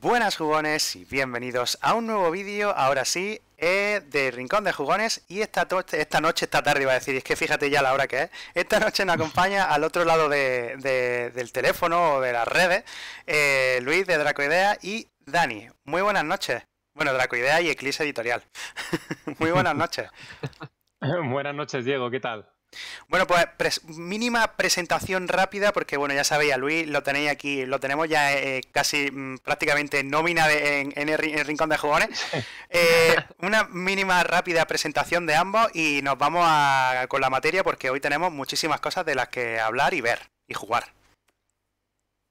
Buenas jugones y bienvenidos a un nuevo vídeo, ahora sí, eh, de Rincón de Jugones y esta, esta noche, esta tarde iba a decir, es que fíjate ya la hora que es, esta noche nos acompaña al otro lado del teléfono o de las redes eh, Luis de Dracoidea y Dani. Muy buenas noches. Bueno, Dracoidea y Eclipse Editorial. Muy buenas noches. buenas noches, Diego, ¿qué tal? Bueno, pues mínima presentación rápida, porque bueno, ya sabéis, a Luis lo tenéis aquí, lo tenemos ya eh, eh, casi mm, prácticamente nómina en, el, rincón de jugones. Eh, una mínima rápida presentación de ambos y nos vamos con la materia porque hoy tenemos muchísimas cosas de las que hablar y ver y jugar.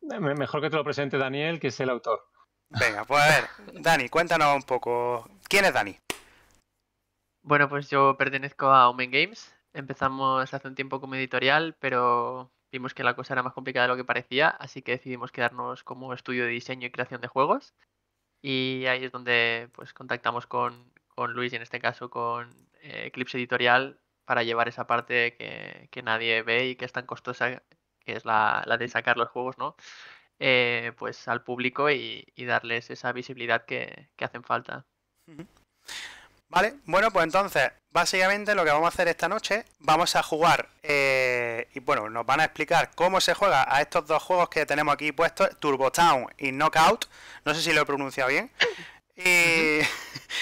Mejor que te lo presente Daniel, que es el autor. Venga, pues a ver, Dani, cuéntanos un poco. ¿Quién es Dani? Bueno, pues yo pertenezco a Omen Games, Empezamos hace un tiempo como editorial, pero vimos que la cosa era más complicada de lo que parecía, así que decidimos quedarnos como estudio de diseño y creación de juegos. Y ahí es donde pues contactamos con, con Luis y en este caso con eh, Eclipse Editorial para llevar esa parte que, que, nadie ve y que es tan costosa, que es la, la de sacar los juegos, ¿no? Eh, pues al público y, y, darles esa visibilidad que, que hacen falta. ¿Vale? Bueno, pues entonces, básicamente lo que vamos a hacer esta noche, vamos a jugar, eh, y bueno, nos van a explicar cómo se juega a estos dos juegos que tenemos aquí puestos, Turbo Town y Knockout, no sé si lo he pronunciado bien, y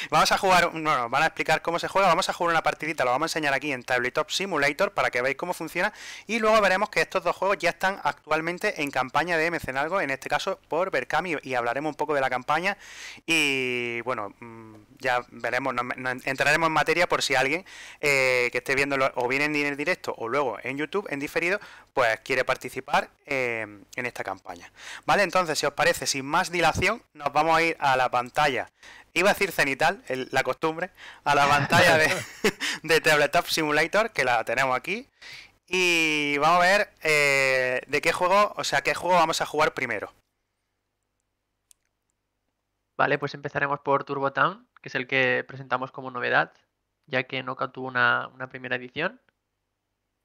vamos a jugar, no, nos van a explicar cómo se juega, vamos a jugar una partidita, lo vamos a enseñar aquí en Tabletop Simulator para que veáis cómo funciona, y luego veremos que estos dos juegos ya están actualmente en campaña de Mecenalgo, en este caso por Berkami, y hablaremos un poco de la campaña, y bueno... Mm, ya veremos, entraremos en materia por si alguien eh, que esté viendo o viene en directo o luego en YouTube, en diferido, pues quiere participar eh, en esta campaña. Vale, entonces, si os parece, sin más dilación, nos vamos a ir a la pantalla. Iba a decir cenital, la costumbre, a la pantalla de, de Tabletop Simulator, que la tenemos aquí. Y vamos a ver eh, de qué juego, o sea, qué juego vamos a jugar primero. Vale, pues empezaremos por Turbo Town, que es el que presentamos como novedad, ya que Knockout tuvo una, primera edición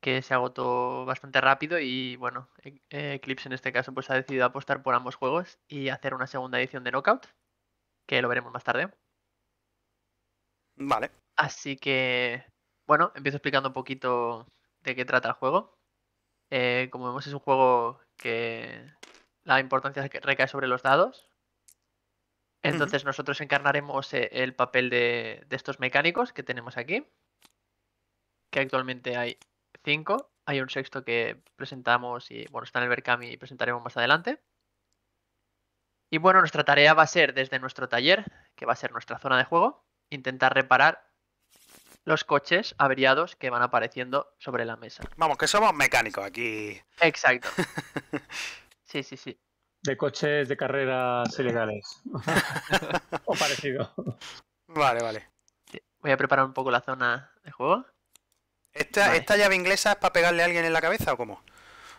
que se agotó bastante rápido y bueno, e, Eclipse en este caso pues ha decidido apostar por ambos juegos y hacer una segunda edición de Knockout, que lo veremos más tarde. Vale. Así que, bueno, empiezo explicando un poquito de qué trata el juego. Eh, como vemos es un juego que la importancia recae sobre los dados, entonces nosotros encarnaremos eh, el papel de, de, estos mecánicos que tenemos aquí, que actualmente hay cinco. Hay un sexto que presentamos y bueno, está en el Berkami y presentaremos más adelante. Y bueno, nuestra tarea va a ser desde nuestro taller, que va a ser nuestra zona de juego, intentar reparar los coches averiados que van apareciendo sobre la mesa. Vamos, que somos mecánicos aquí. Exacto. sí, sí, sí de coches de carreras ilegales. o parecido. Vale, vale. Voy a preparar un poco la zona de juego. ¿Esta, esta llave inglesa es para pegarle a alguien en la cabeza o cómo?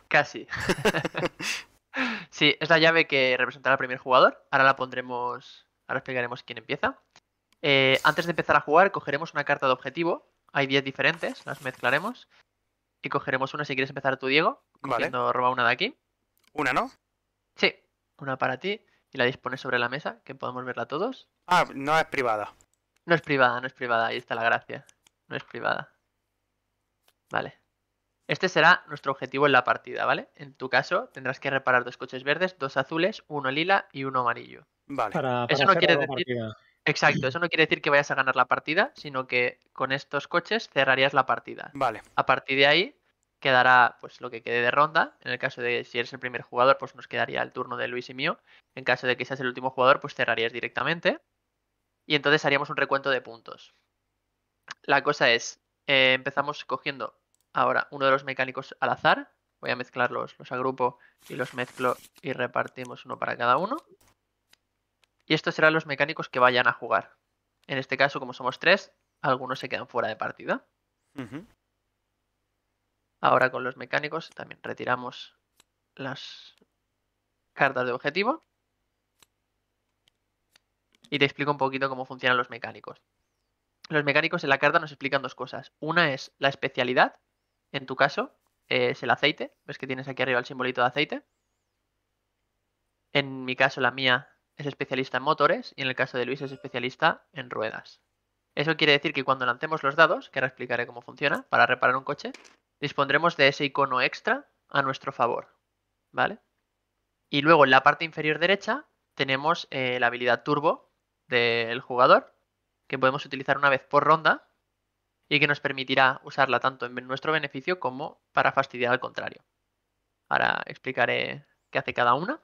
Casi. sí, es la llave que representará al primer jugador. Ahora la pondremos. Ahora explicaremos quién empieza. Eh, antes de empezar a jugar, cogeremos una carta de objetivo. Hay 10 diferentes, las mezclaremos. Y cogeremos una si quieres empezar tú, Diego. Vale. Roba una de aquí. Una, ¿no? una para ti y la dispones sobre la mesa, que podemos verla todos. Ah, no es privada. No es privada, no es privada, ahí está la gracia. No es privada. Vale. Este será nuestro objetivo en la partida, ¿vale? En tu caso, tendrás que reparar dos coches verdes, dos azules, uno lila y uno amarillo. Vale. eso no quiere decir. Exacto, eso no quiere decir que vayas a ganar la partida, sino que con estos coches cerrarías la partida. Vale. A partir de ahí, quedará pues lo que quede de ronda. En el caso de si eres el primer jugador, pues nos quedaría el turno de Luis y mío. En caso de que seas el último jugador, pues cerrarías directamente. Y entonces haríamos un recuento de puntos. La cosa es, eh, empezamos cogiendo ahora uno de los mecánicos al azar. Voy a mezclarlos, los agrupo y los mezclo y repartimos uno para cada uno. Y estos serán los mecánicos que vayan a jugar. En este caso, como somos tres, algunos se quedan fuera de partida. Ahora con los mecánicos también retiramos las cartas de objetivo. Y te explico un poquito cómo funcionan los mecánicos. Los mecánicos en la carta nos explican dos cosas. Una es la especialidad, en tu caso, es el aceite. Ves que tienes aquí arriba el simbolito de aceite. En mi caso, la mía es especialista en motores y en el caso de Luis es especialista en ruedas. Eso quiere decir que cuando lancemos los dados, que ahora explicaré cómo funciona, para reparar un coche, dispondremos de ese icono extra a nuestro favor, ¿vale? Y luego en la parte inferior derecha tenemos eh, la habilidad turbo del jugador, que podemos utilizar una vez por ronda y que nos permitirá usarla tanto en nuestro beneficio como para fastidiar al contrario. Ahora explicaré qué hace cada una.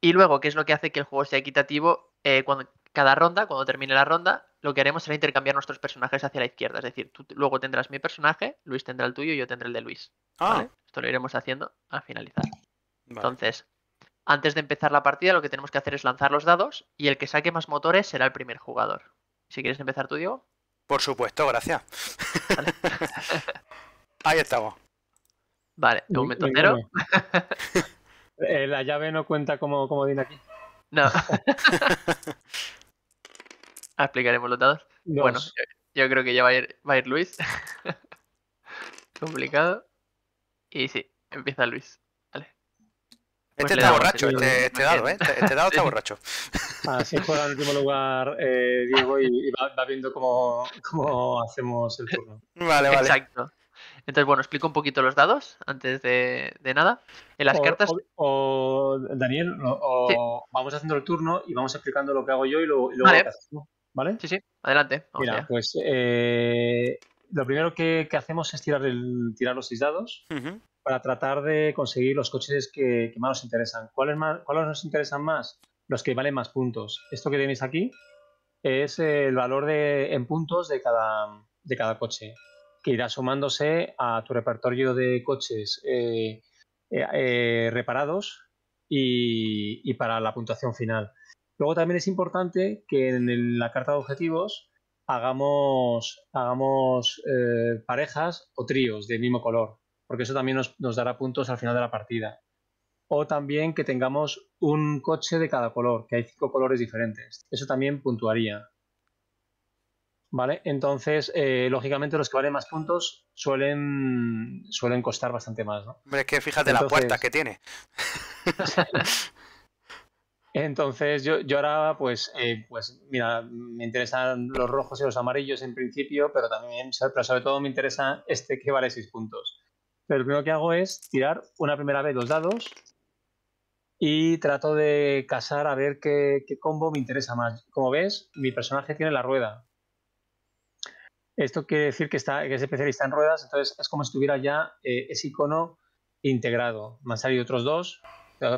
Y luego, ¿qué es lo que hace que el juego sea equitativo eh, cuando cada ronda, cuando termine la ronda, lo que haremos será intercambiar nuestros personajes hacia la izquierda. Es decir, tú luego tendrás mi personaje, Luis tendrá el tuyo y yo tendré el de Luis. Ah. Esto lo iremos haciendo al finalizar. Entonces, antes de empezar la partida, lo que tenemos que hacer es lanzar los dados y el que saque más motores será el primer jugador. Si quieres empezar tú, Diego. Por supuesto, gracias. Ahí estamos. Vale, un momento cero. Eh, la llave no cuenta como viene aquí. No. ¿explicaremos los dados. Bueno, yo, creo que ya va a ir, va a ir Luis. Complicado. Y sí, empieza Luis. este pues está borracho, este, este, dado, ¿eh? Este, este, dado está borracho. Así juega en último lugar eh, Diego y, va, viendo cómo, hacemos el turno. Vale, vale. Exacto. Entonces, bueno, explico un poquito los dados antes de, de nada. En las cartas. O, Daniel, o, vamos haciendo el turno y vamos explicando lo que hago yo y lo, luego que ¿Vale? Sí, sí, adelante. Mira, pues eh, lo primero que, hacemos es tirar, el, tirar los seis dados para tratar de conseguir los coches que, más nos interesan. ¿Cuáles, más, nos interesan más? Los que valen más puntos. Esto que tenéis aquí es el valor en puntos de cada, coche, que irá sumándose a tu repertorio de coches eh, eh, reparados y para la puntuación final. Luego también es importante que en la carta de objetivos hagamos, hagamos eh, parejas o tríos del mismo color, porque eso también nos, nos dará puntos al final de la partida. O también que tengamos un coche de cada color, que hay cinco colores diferentes. Eso también puntuaría. ¿Vale? Entonces, eh, lógicamente, los que valen más puntos suelen, suelen costar bastante más, ¿no? Hombre, es que fíjate la puerta que tiene. Entonces yo, yo ahora pues, eh, pues, mira, me interesan los rojos y los amarillos en principio, pero también, pero sobre todo me interesa este que vale 6 puntos. Pero lo primero que hago es tirar una primera vez los dados y trato de casar a ver qué, combo me interesa más. Como ves, mi personaje tiene la rueda. Esto quiere decir que, está, es especialista en ruedas, entonces es como si tuviera ya eh, ese icono integrado. Me han salido otros dos,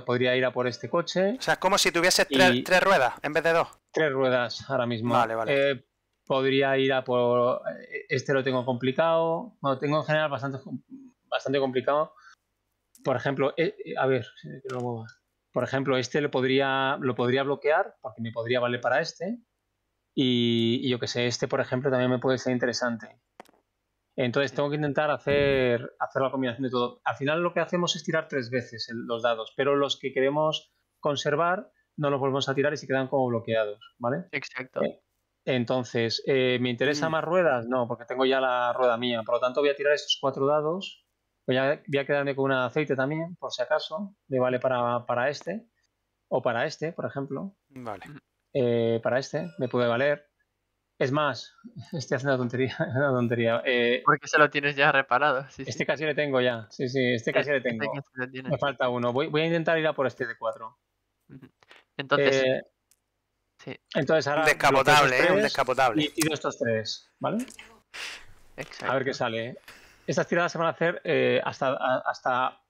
podría ir a por este coche. O sea, es como si tuviese tres, ruedas en vez de dos. Tres ruedas ahora mismo. Vale, vale. Eh, podría ir a por. Eh, este lo tengo complicado. Lo tengo en general bastante, bastante complicado. Por ejemplo, eh, a ver, Por ejemplo, este lo podría, lo podría bloquear porque me podría valer para este. Y, y yo que sé, este, por ejemplo, también me puede ser interesante. Entonces tengo que intentar hacer, hacer la combinación de todo. Al final lo que hacemos es tirar tres veces los dados, pero los que queremos conservar no los volvemos a tirar y se quedan como bloqueados, ¿vale? Exacto. Eh, entonces, eh, ¿me interesa mm. más ruedas? No, porque tengo ya la rueda mía. Por lo tanto, voy a tirar estos cuatro dados. Voy a, quedarme con un aceite también, por si acaso. Me vale para, este. O para este, por ejemplo. Vale. Mm. Eh, para este, me puede valer. Es más, estoy haciendo una tontería. Una tontería. Eh, Porque se lo tienes ya reparado. este casi le tengo ya. Sí, sí, este casi este le este tengo. Me falta uno. Voy, voy, a intentar ir a por este de 4. Entonces. Eh, sí. Entonces ahora. Descapotable, ¿eh? Un descapotable. Y tiro estos tres, ¿vale? Exacto. A ver qué sale. Estas tiradas se van a hacer hasta, hasta,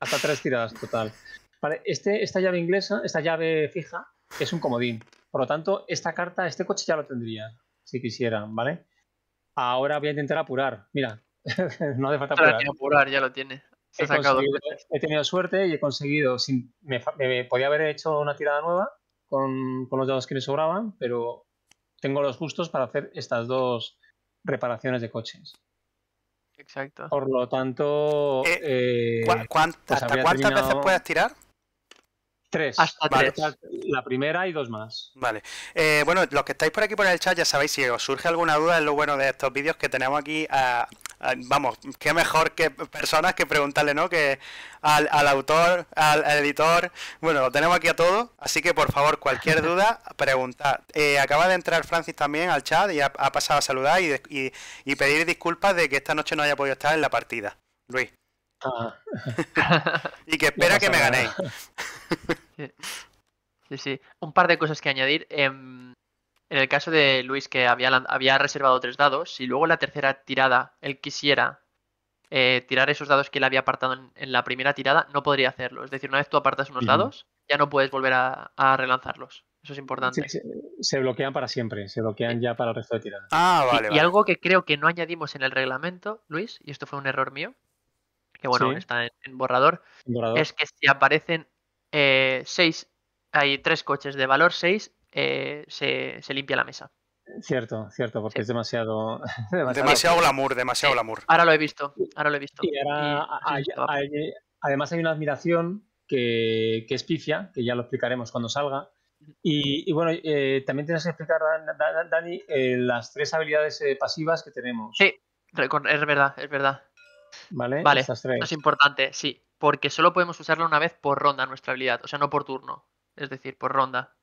hasta tres tiradas total. Vale, este, esta llave inglesa, esta llave fija, es un comodín. Por lo tanto, esta carta, este coche ya lo tendría, si quisiera, ¿vale? Ahora voy a intentar apurar. Mira, no hace falta apurar. Ahora ¿eh? apurar, ya lo tiene. He, tenido suerte y he conseguido. Sin, me, podía haber hecho una tirada nueva con, los dados que me sobraban, pero tengo los gustos para hacer estas dos reparaciones de coches. Exacto. Por lo tanto. Eh, eh, pues cuántas veces puedes tirar? Tres. Hasta vale. La primera y dos más. Vale. Eh, bueno, los que estáis por aquí por el chat ya sabéis si os surge alguna duda en lo bueno de estos vídeos que tenemos aquí vamos, qué mejor que personas que preguntarle, ¿no? Que al, autor, al, editor, bueno, lo tenemos aquí a todos así que por favor, cualquier duda, preguntad. Eh, acaba de entrar Francis también al chat y ha, pasado a saludar y, y, y pedir disculpas de que esta noche no haya podido estar en la partida. Luis y que espera que me ganéis. sí. sí, Un par de cosas que añadir. Em, en el caso de Luis, que había, había reservado tres dados, si luego en la tercera tirada él quisiera eh, tirar esos dados que él había apartado en, la primera tirada, no podría hacerlo. Es decir, una vez tú apartas unos dados, ya no puedes volver a, relanzarlos. Eso es importante. se, bloquean para siempre, se bloquean ya para el resto de tiradas. Ah, vale. y algo que creo que no añadimos en el reglamento, Luis, y esto fue un error mío, que bueno, está en, borrador, es que si aparecen eh, seis, hay tres coches de valor seis, eh, se, limpia la mesa. Cierto, cierto, porque es demasiado, demasiado... Demasiado glamour, demasiado amor Ahora lo he visto, ahora lo he visto. además hay una admiración que, que es pifia, que ya lo explicaremos cuando salga, y, bueno, eh, también tienes que explicar, Dani, las tres habilidades pasivas que tenemos. Sí, es verdad, es verdad. Vale, vale es importante, sí, porque solo podemos usarla una vez por ronda nuestra habilidad, o sea, no por turno, es decir, por ronda.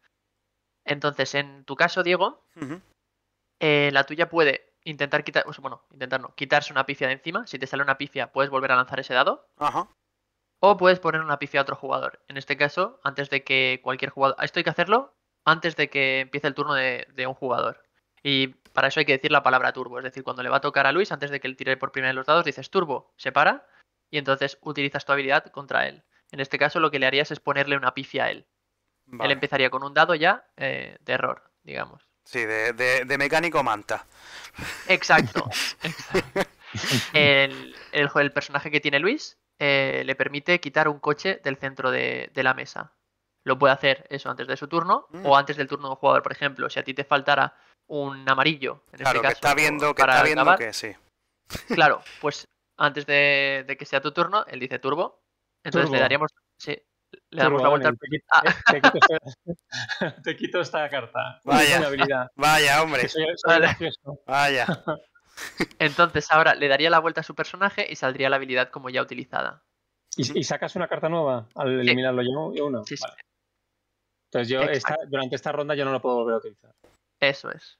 Entonces, en tu caso, Diego, eh, la tuya puede intentar quitar, bueno, intentar no, quitarse una pifia de encima. Si te sale una pifia, puedes volver a lanzar ese dado. O puedes poner una pifia a otro jugador. En este caso, antes de que cualquier jugador. Esto hay que hacerlo antes de que empiece el turno de, de un jugador. Y para eso hay que decir la palabra turbo, es decir, cuando le va a tocar a Luis, antes de que él tire por primera vez los dados, dices turbo, se para y entonces utilizas tu habilidad contra él. En este caso lo que le harías es ponerle una pifia a él. Él empezaría con un dado ya eh, de error, digamos. Sí, de, mecánico manta. Exacto. El, personaje que tiene Luis eh, le permite quitar un coche del centro de, la mesa. Lo puede hacer eso antes de su turno mm. o antes del turno de un jugador. Por ejemplo, si a ti te faltara un amarillo. Este claro, está viendo, que, está viendo que sí. Claro, pues antes de, que sea tu turno, él dice turbo. Entonces le daríamos. le damos la vuelta al. Te quito, esta carta. Vaya. Vaya, hombre. Vaya. Entonces ahora le daría la vuelta a su personaje y saldría la habilidad como ya utilizada. ¿Y, sacas una carta nueva al eliminarlo yo, uno? Entonces yo durante esta ronda yo no la puedo volver a utilizar. Eso es.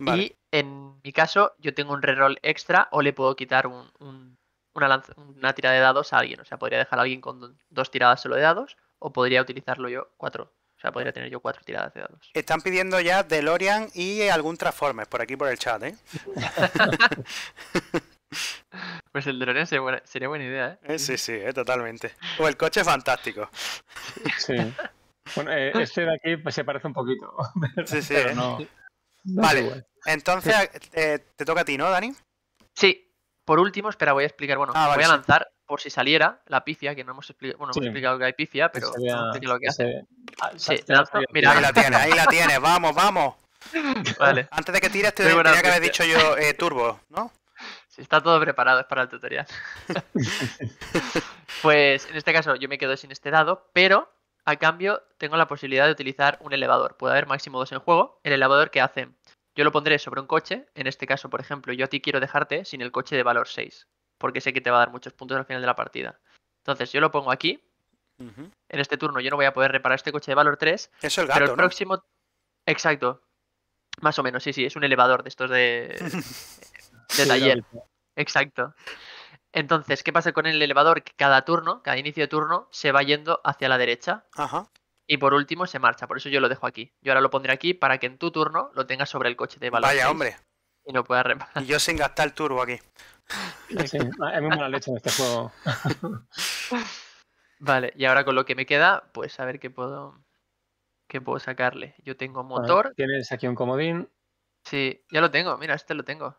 Y en mi caso, yo tengo un reroll extra o le puedo quitar una, lanza, tirada de dados a alguien. O sea, podría dejar a alguien con dos tiradas solo de dados o podría utilizarlo yo cuatro. O sea, podría tener yo cuatro tiradas de dados. Están pidiendo ya DeLorean y algún Transformers por aquí por el chat, ¿eh? Pues el DeLorean sería buena, idea, ¿eh? ¿eh? Sí, sí, eh, totalmente. O el coche fantástico. Sí. Bueno, eh, ah. este de aquí pues, se parece un poquito. sí, sí. vale, entonces eh, te toca a ti, ¿no, Dani? Sí, por último, espera, voy a explicar. Bueno, ah, voy a lanzar por si saliera la picia que no hemos explicado. que hay pifia, pero Ahí la tienes, ahí la tienes, vamos, vamos. Vale. Antes de que tires, te tenía que habéis dicho yo eh, turbo, ¿no? Sí, está todo preparado, es para el tutorial. pues en este caso yo me quedo sin este dado, pero a cambio, tengo la posibilidad de utilizar un elevador. Puede haber máximo dos en juego. El elevador que hace, yo lo pondré sobre un coche. En este caso, por ejemplo, yo a ti quiero dejarte sin el coche de valor 6, porque sé que te va a dar muchos puntos al final de la partida. Entonces, yo lo pongo aquí. En este turno yo no voy a poder reparar este coche de valor 3. Es pero el próximo. Exacto. Más o menos, sí, sí, es un elevador de estos de, de taller. Exacto. Entonces, ¿qué pasa con el elevador? Que cada turno, cada inicio de turno, se va yendo hacia la derecha. Ajá. Y por último se marcha. Por eso yo lo dejo aquí. Yo ahora lo pondré aquí para que en tu turno lo tengas sobre el coche de balón. Vaya, hombre. Y no puedas reparar. Y yo sin gastar el turbo aquí. es muy mala leche en este juego. vale, y ahora con lo que me queda, pues a ver qué puedo. ¿Qué puedo sacarle? Yo tengo motor. Tienes aquí un comodín. Sí, ya lo tengo. Mira, este lo tengo.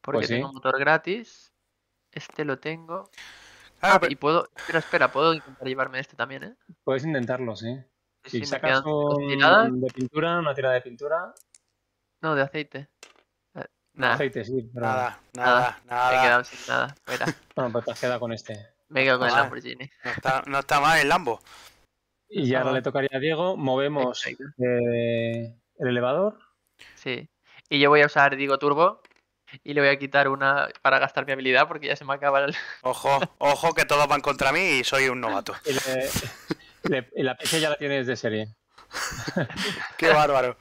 Porque tengo pues un tengo motor gratis. Este lo tengo. Ah, ah y puedo. Espera, espera, puedo intentar llevarme este también, ¿eh? Puedes intentarlo, sí. Si sacas un... de pintura, una tirada de pintura. No, de aceite. Eh, nada. Aceite, sí, nada, nada, nada. Me he quedado sin nada. Fuera. bueno, pues te has quedado con este. Me he quedado con el ah, Lamborghini. No está, no está mal el Lambo. Y ya ahora le tocaría a Diego. Movemos eh, el elevador. Sí. Y yo voy a usar, digo, turbo y le voy a quitar una para gastar mi habilidad porque ya se me acaba el... Ojo, ojo que todos van contra mí y soy un novato. y, la PC ya la tienes de serie. Qué bárbaro.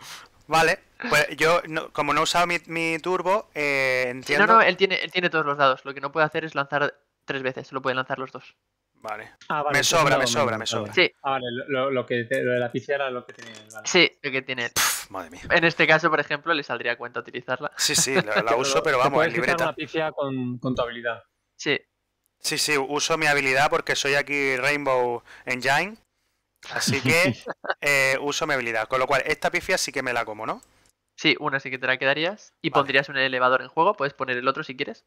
Vale, pues yo, como no he usado mi, turbo, eh, entiendo... No, no, él tiene, tiene todos los dados. Lo que no puede hacer es lanzar tres veces, lo pueden lanzar los dos. Ah, vale. me, pues sobra, me sobra, me sobra, Sí. Ah, vale, lo, que lo de la pifia era lo que tiene Vale. Sí, lo que tiene madre mía. En este caso, por ejemplo, le saldría cuenta utilizarla. Sí, sí, la, uso, pero, vamos, es libreta. una pifia con, contabilidad tu habilidad. Sí. Sí, sí, uso mi habilidad porque soy aquí Rainbow Engine. Así que eh, uso mi habilidad. Con lo cual, esta pifia sí que me la como, ¿no? Sí, una sí que te la quedarías. Y pondrías un elevador en juego. Puedes poner el otro si quieres.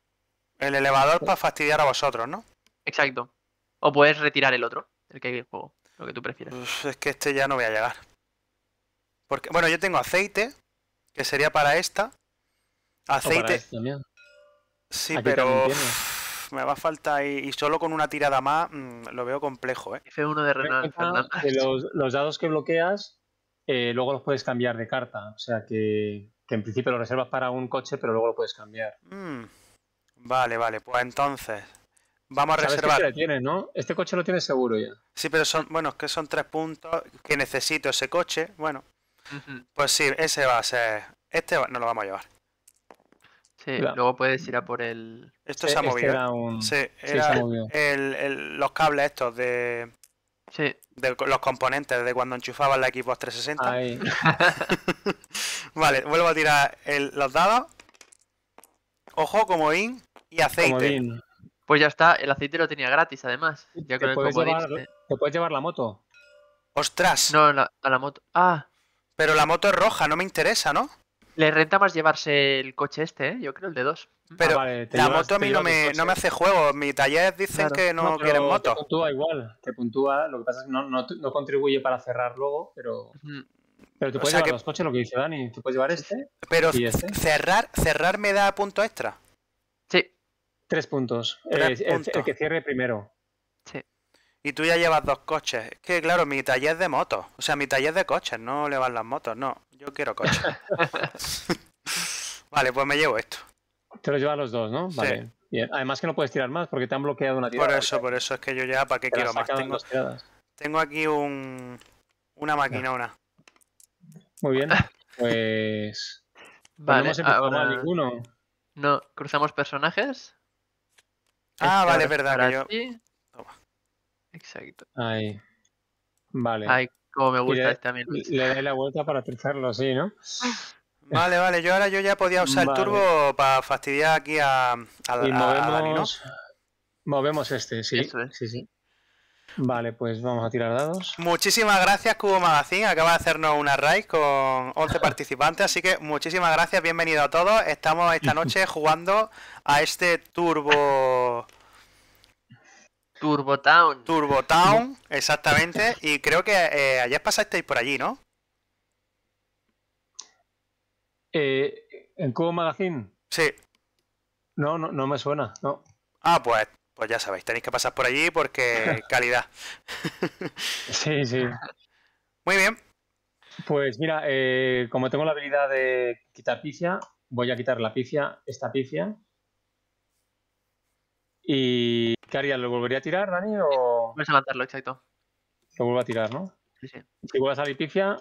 El elevador para fastidiar a vosotros, ¿no? Exacto. O puedes retirar el otro, el que hay en juego, lo que tú prefieras. es que este ya no voy a llegar. Porque, bueno, yo tengo aceite, que sería para esta. Aceite. Este sí, pero me va a faltar y, y, solo con una tirada más mm, lo veo complejo. ¿eh? F1 de Renan los, dados que bloqueas eh, luego los puedes cambiar de carta. O sea que, en principio lo reservas para un coche, pero luego lo puedes cambiar. Mm. Vale, vale. Pues entonces Vamos a reservar. tiene, Este coche lo tiene seguro ya. Sí, pero son, bueno, que son tres puntos que necesito ese coche. Bueno, pues sí, ese va a ser. Este no lo vamos a llevar. Sí, luego puedes ir a por el. Esto se ha este movido. Sí, era el, el, los cables estos de. Sí. los componentes de cuando enchufaban la Xbox 360. Ahí. vale, vuelvo a tirar los dados. Ojo, como in y aceite. Pues ya está, el aceite lo tenía gratis además. Ya eh. ¿Te, puedes llevar, ¿Te puedes la moto? ¡Ostras! No, a la moto. ¡Ah! Pero la moto es roja, no me interesa, ¿no? Le renta más llevarse el coche este, ¿eh? yo creo el de dos. Ah, pero la moto a mí no me, hace juego. mi taller dicen que no, quieren moto. Te puntúa igual, te puntúa. Lo que pasa es que no, contribuye para cerrar luego, pero. Pero tú puedes llevar los coches, lo que dice Dani. Tú puedes llevar este. Pero cerrar cerrar me da punto extra. Tres puntos. El, que cierre primero. Sí. Y tú ya llevas dos coches. Es que, claro, mi taller es de moto O sea, mi taller es de coches, no le van las motos. No, yo quiero coches. vale, pues me llevo esto. Te lo llevas los dos, ¿no? Vale. Bien. Además que no puedes tirar más porque te han bloqueado una tirada. Por eso, por eso es que yo ya, ¿para qué quiero más? Tengo, tengo, aquí un, una maquinona. Muy bien. Pues... Vale, ahora... No, cruzamos personajes. Ah, vale, es verdad. que yo... Toma. Exacto. Ahí. Vale. Ay, como me gusta le, este también. Le dais la vuelta para trizarlo así, ¿no? Vale, vale. Yo ahora yo ya podía usar el turbo para fastidiar aquí a, a, y movemos, a ¿no? Movemos este, sí. Sí, sí. Vale, pues vamos a tirar dados. Muchísimas gracias, Cubo Magazine. Acaba de hacernos una raid con 11 participantes, así que muchísimas gracias, bienvenido a todos. Estamos esta noche jugando a este Turbo. Turbo Town. Turbo Town, exactamente. Y creo que eh, ayer pasasteis por allí, ¿no? Eh, ¿En Cubo Magazine? Sí. No, no, no me suena, no. Ah, pues pues ya sabéis, tenéis que pasar por allí porque calidad. sí, sí. Muy bien. Pues mira, eh, como tengo la habilidad de quitar picia, voy a quitar la picia, esta picia. ¿Y qué haría? ¿Lo volvería a tirar, Dani? O... Vuelves a levantarlo, exacto. Lo vuelvo a tirar, ¿no? Sí, sí. Si vuelve a salir picia,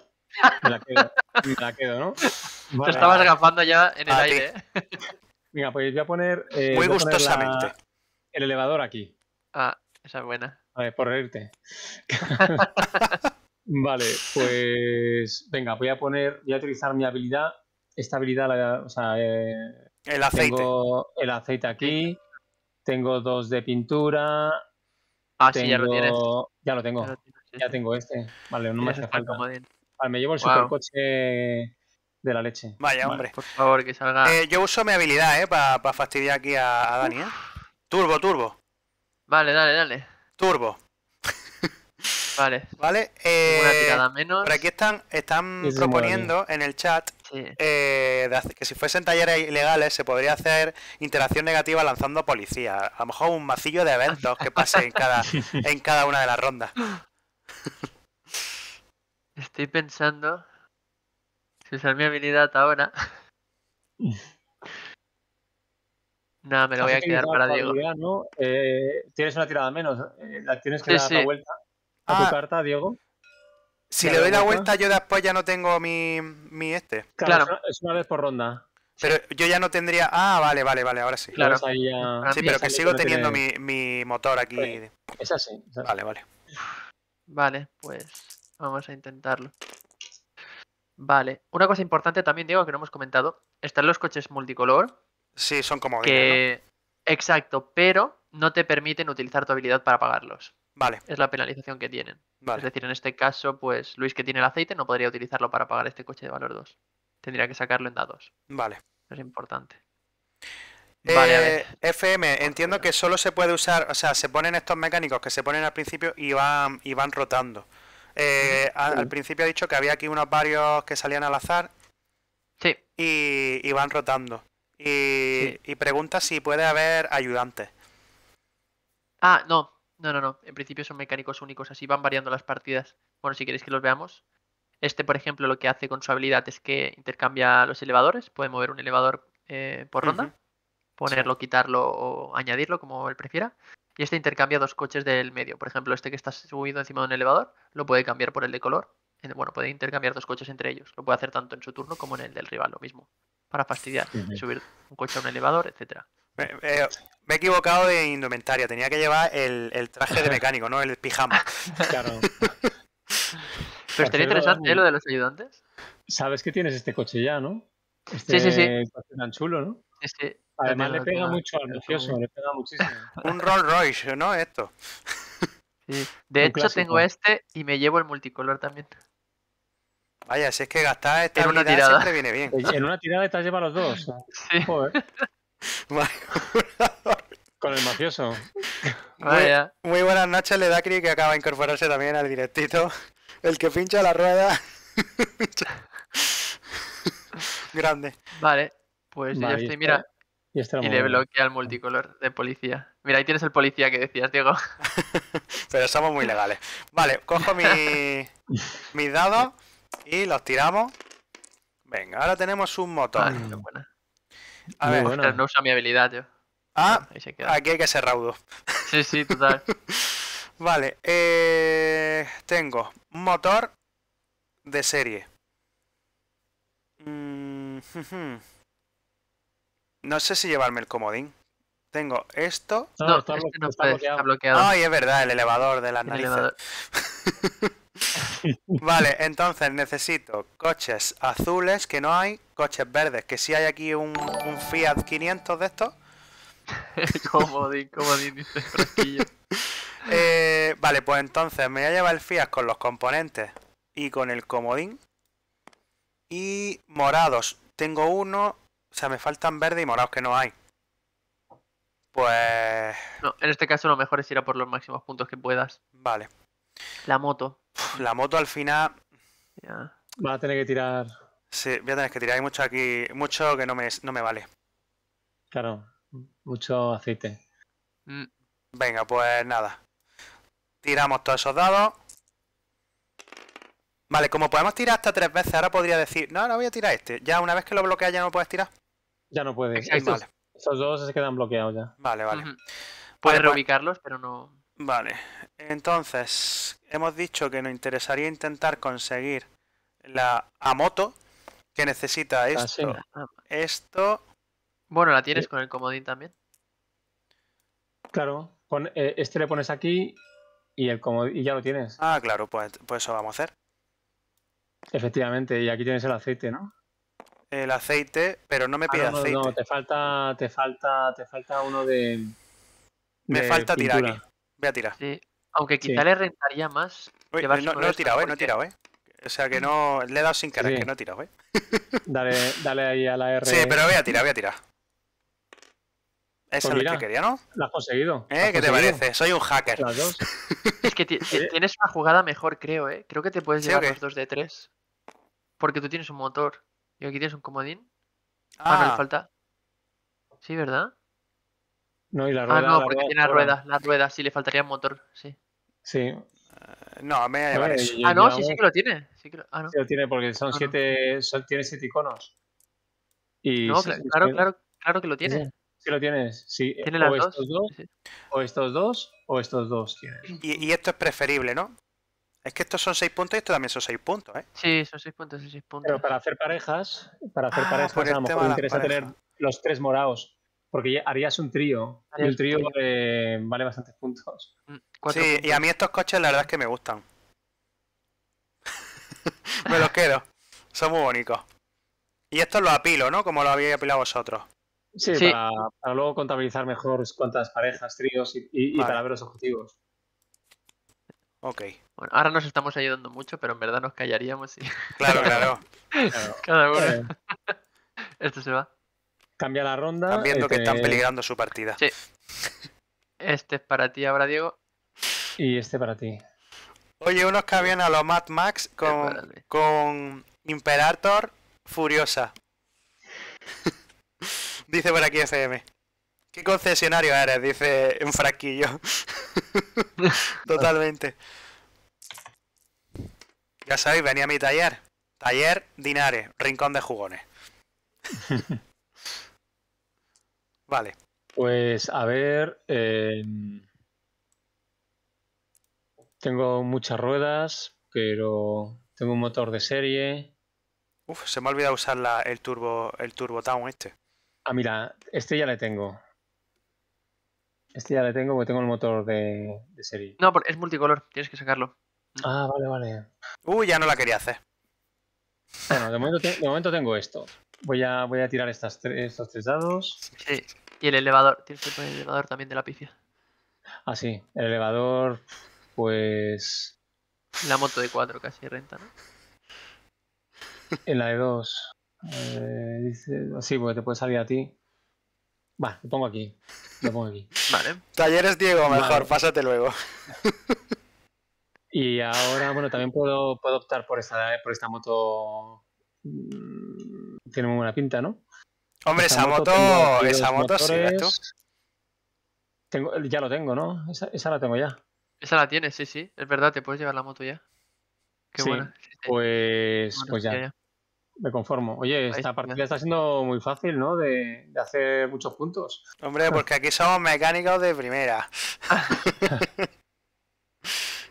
me la quedo, la quedo ¿no? Te estabas agafando ya en el aire. ¿eh? Venga, pues voy a poner. Eh, Muy gustosamente el elevador aquí. Ah, esa es buena. A ver, por reírte. vale, pues venga, voy a poner, voy a utilizar mi habilidad. Esta habilidad, la, o sea, eh, el aceite. Tengo el aceite aquí. Tengo dos de pintura. Ah, sí, ya lo tienes. Ya lo tengo. Ya, tengo este. Vale, no me hace falta. Vale, me llevo el supercoche de la leche. Vaya, hombre. Por favor, que salga. Eh, yo uso mi habilidad, ¿eh? Para fastidiar aquí a, Dani, Turbo, turbo. Vale, dale, dale. Turbo. Vale. Vale. Eh, por aquí están, están proponiendo en el chat eh, que si fuesen talleres ilegales se podría hacer interacción negativa lanzando policía. A lo mejor un macillo de eventos que pase en cada, en cada una de las rondas. Estoy pensando si usar mi habilidad ahora. No, me lo voy a quedar para Diego. Eh, tienes una tirada menos, eh, la tienes que dar la vuelta a tu ah. carta, Diego. Si le doy la vuelta, yo después ya no tengo mi, este. Claro, Es, una, vez por ronda. Pero yo ya no tendría. Ah, vale, vale, vale, ahora sí. Claro, Sí, pero que sigo teniendo mi, motor aquí. Pues, así. Vale, vale. Vale, pues vamos a intentarlo. Vale, una cosa importante también, Diego, que no hemos comentado, están los coches multicolor, Sí, son como Exacto, pero no te permiten utilizar tu habilidad para pagarlos. Vale. Es la penalización que tienen. Vale. Es decir, en este caso, pues Luis que tiene el aceite no podría utilizarlo para pagar este coche de valor 2. Tendría que sacarlo en dados. Vale. Es importante. Eh, vale, a ver. FM, entiendo que solo se puede usar, o sea, se ponen estos mecánicos que se ponen al principio y van, y van rotando. Eh, al, principio ha dicho que había aquí unos varios que salían al azar. Sí. Y, y van rotando y, pregunta si puede haber ayudante Ah, no, no, no, no. En principio son mecánicos únicos, así van variando las partidas. Bueno, si queréis que los veamos. Este, por ejemplo, lo que hace con su habilidad es que intercambia los elevadores. Puede mover un elevador eh, por ronda, ponerlo, quitarlo o añadirlo, como él prefiera. Y este intercambia dos coches del medio. Por ejemplo, este que está subido encima de un elevador lo puede cambiar por el de color. Bueno, puede intercambiar dos coches entre ellos. Lo puede hacer tanto en su turno como en el del rival, lo mismo para fastidiar, subir un coche a un elevador, etcétera. Me, he equivocado de indumentaria, tenía que llevar el, el traje de mecánico, no el pijama. Claro. Pero estaría interesante ¿eh, lo de los ayudantes. Sabes que tienes este coche ya, ¿no? Este sí, sí, sí. tan chulo, ¿no? Sí, sí. Además le pega mucho al mafioso, le pega muchísimo. Un Rolls Royce, ¿no? Esto. Sí. De hecho tengo este y me llevo el multicolor también. Vaya, si es que gastar en una tirada siempre viene bien. En una tirada estás lleva los dos. Con el mafioso. Vaya. Muy, buenas noches, le da que acaba de incorporarse también al directito. El que pincha la rueda. Grande. Vale, pues yo estoy, este- mira. Y, este le bloquea el multicolor de policía. Mira, ahí tienes el policía que decías, Diego. Pero somos muy legales. Vale, cojo mi, mis dados y los tiramos. Venga, ahora tenemos un motor. Ah, A ver. No usa mi habilidad, yo Ah, aquí hay que ser raudo. Sí, sí, total. vale, eh, tengo un motor de serie. Mm, no sé si llevarme el comodín. Tengo esto. No, este no está, este bloqueado. bloqueado. Ay, es verdad, el elevador de las el Vale, entonces necesito coches azules que no hay, coches verdes, que si hay aquí un, Fiat 500 de estos. comodín, comodín, dice eh, vale, pues entonces me voy a llevar el Fiat con los componentes y con el comodín. Y morados. Tengo uno. O sea, me faltan verde y morados que no hay. Pues. en este caso lo mejor es ir a por los máximos puntos que puedas. Vale. La moto la moto al final. Va a tener que tirar. Sí, voy a tener que tirar. Hay mucho aquí, mucho que no me, no me vale. Claro, mucho aceite. Mm. Venga, pues nada. Tiramos todos esos dados. Vale, como podemos tirar hasta tres veces, ahora podría decir, no, no voy a tirar este. Ya una vez que lo bloqueas ya no puedes tirar. Ya no puedes. vale. Esos dos se quedan bloqueados ya. Vale, vale. Pues puedes reubicarlos, pero no. Vale, entonces hemos dicho que nos interesaría intentar conseguir la Amoto, que necesita ah, esto, esto... Bueno, la tienes eh, con el comodín también. Claro, eh, este le pones aquí y el comodín y ya lo tienes. Ah, claro, pues, pues eso vamos a hacer. Efectivamente, y aquí tienes el aceite, ¿no? El aceite, pero no me ah, pide no, aceite. No, no, te falta, te falta, te falta uno de. Me falta tirar a tirar. Aunque quizá le rentaría más. no, he tirado, eh, no he tirado, eh. O sea que no. Le he dado sin querer, que no he tirado, eh. Dale, ahí a la R. Sí, pero voy a tirar, voy a tirar. Esa pues es la que quería, ¿no? lo has conseguido. ¿Eh? ¿Qué te parece? Soy un hacker. es que tienes una jugada mejor, creo, ¿eh? Creo que te puedes llevar los dos de tres. Porque tú tienes un motor. Y aquí tienes un comodín. Ah, ah no le ah. falta. Sí, ¿verdad? No, y la ah, rueda. Ah, no, porque tiene las ruedas, las ruedas, sí, le faltaría un motor, sí. Sí. Eh, no, me voy a llevar Ah, no, sí, sí que lo tiene. Sí, que lo... Ah, no. lo tiene porque son ah, siete, tiene siete iconos. Y no, claro, claro, claro, que lo tiene. Sí, lo tienes, sí. ¿Tiene o, las estos dos? o estos dos, o estos dos Y, y esto es preferible, ¿no? Es que estos son seis puntos y estos también son seis puntos, ¿eh? Sí, son seis puntos y seis puntos. Pero para hacer parejas, para hacer ah, parejas, a lo mejor interesa tener los tres morados porque harías un trío. Y el trío vale, bastantes puntos. Mm, sí, y a mí estos coches la verdad es que me gustan. me los quedo. Son muy bonitos. Y esto los apilo, ¿no? Como lo habéis apilado vosotros. Sí, Para, luego contabilizar mejor cuántas parejas, tríos y, para ver los objetivos. Ok. Bueno, ahora nos estamos ayudando mucho, pero en verdad nos callaríamos y... Claro, claro. claro. Cada uno. Esto se va. Cambia la ronda. Están viendo que están este- peligrando su partida. Sí. Este es para ti ahora, Diego. Y este para ti. Oye, unos que a los Mad Max con, con Imperator Furiosa. Dice por aquí FM. ¿Qué concesionario eres? Dice un fraquillo. Totalmente. Ya sabéis, venía a mi taller. Taller Dinares, Rincón de Jugones. Vale. Pues a ver. Em, tengo muchas ruedas, pero tengo un motor de serie. Uf, se me ha olvidado usar el turbo, el turbo este. Ah, mira, este ya le tengo. Este ya le tengo porque tengo el motor de, serie. No, es multicolor, tienes que sacarlo. Ah, vale, vale. Uy, uh, ya no la quería hacer. Bueno, de momento, tengo esto. Voy a, voy a tirar estas estos tres dados. Sí. Y el elevador, tienes que poner el elevador también de la pifia. Ah, sí, el elevador, pues. La moto de cuatro casi renta, ¿no? En la de 2. Eh, sí, porque te puede salir a ti. Va, lo pongo aquí. Lo pongo aquí. Vale. Talleres Diego, mejor, pásate luego. Y ahora, bueno, también puedo, puedo optar por esta, por esta moto. Mm, tiene muy buena pinta, ¿no? Hombre, esa, moto, esa moto sí, ya lo tengo, ¿no? Esa, la tengo ya. Esa la tienes, sí, sí. Es verdad, te puedes llevar la moto ya. Qué sí, Pues, pues ya. Me conformo. Oye, esta partida está siendo muy fácil, ¿no? De, hacer muchos puntos. Hombre, porque aquí somos mecánicos de primera.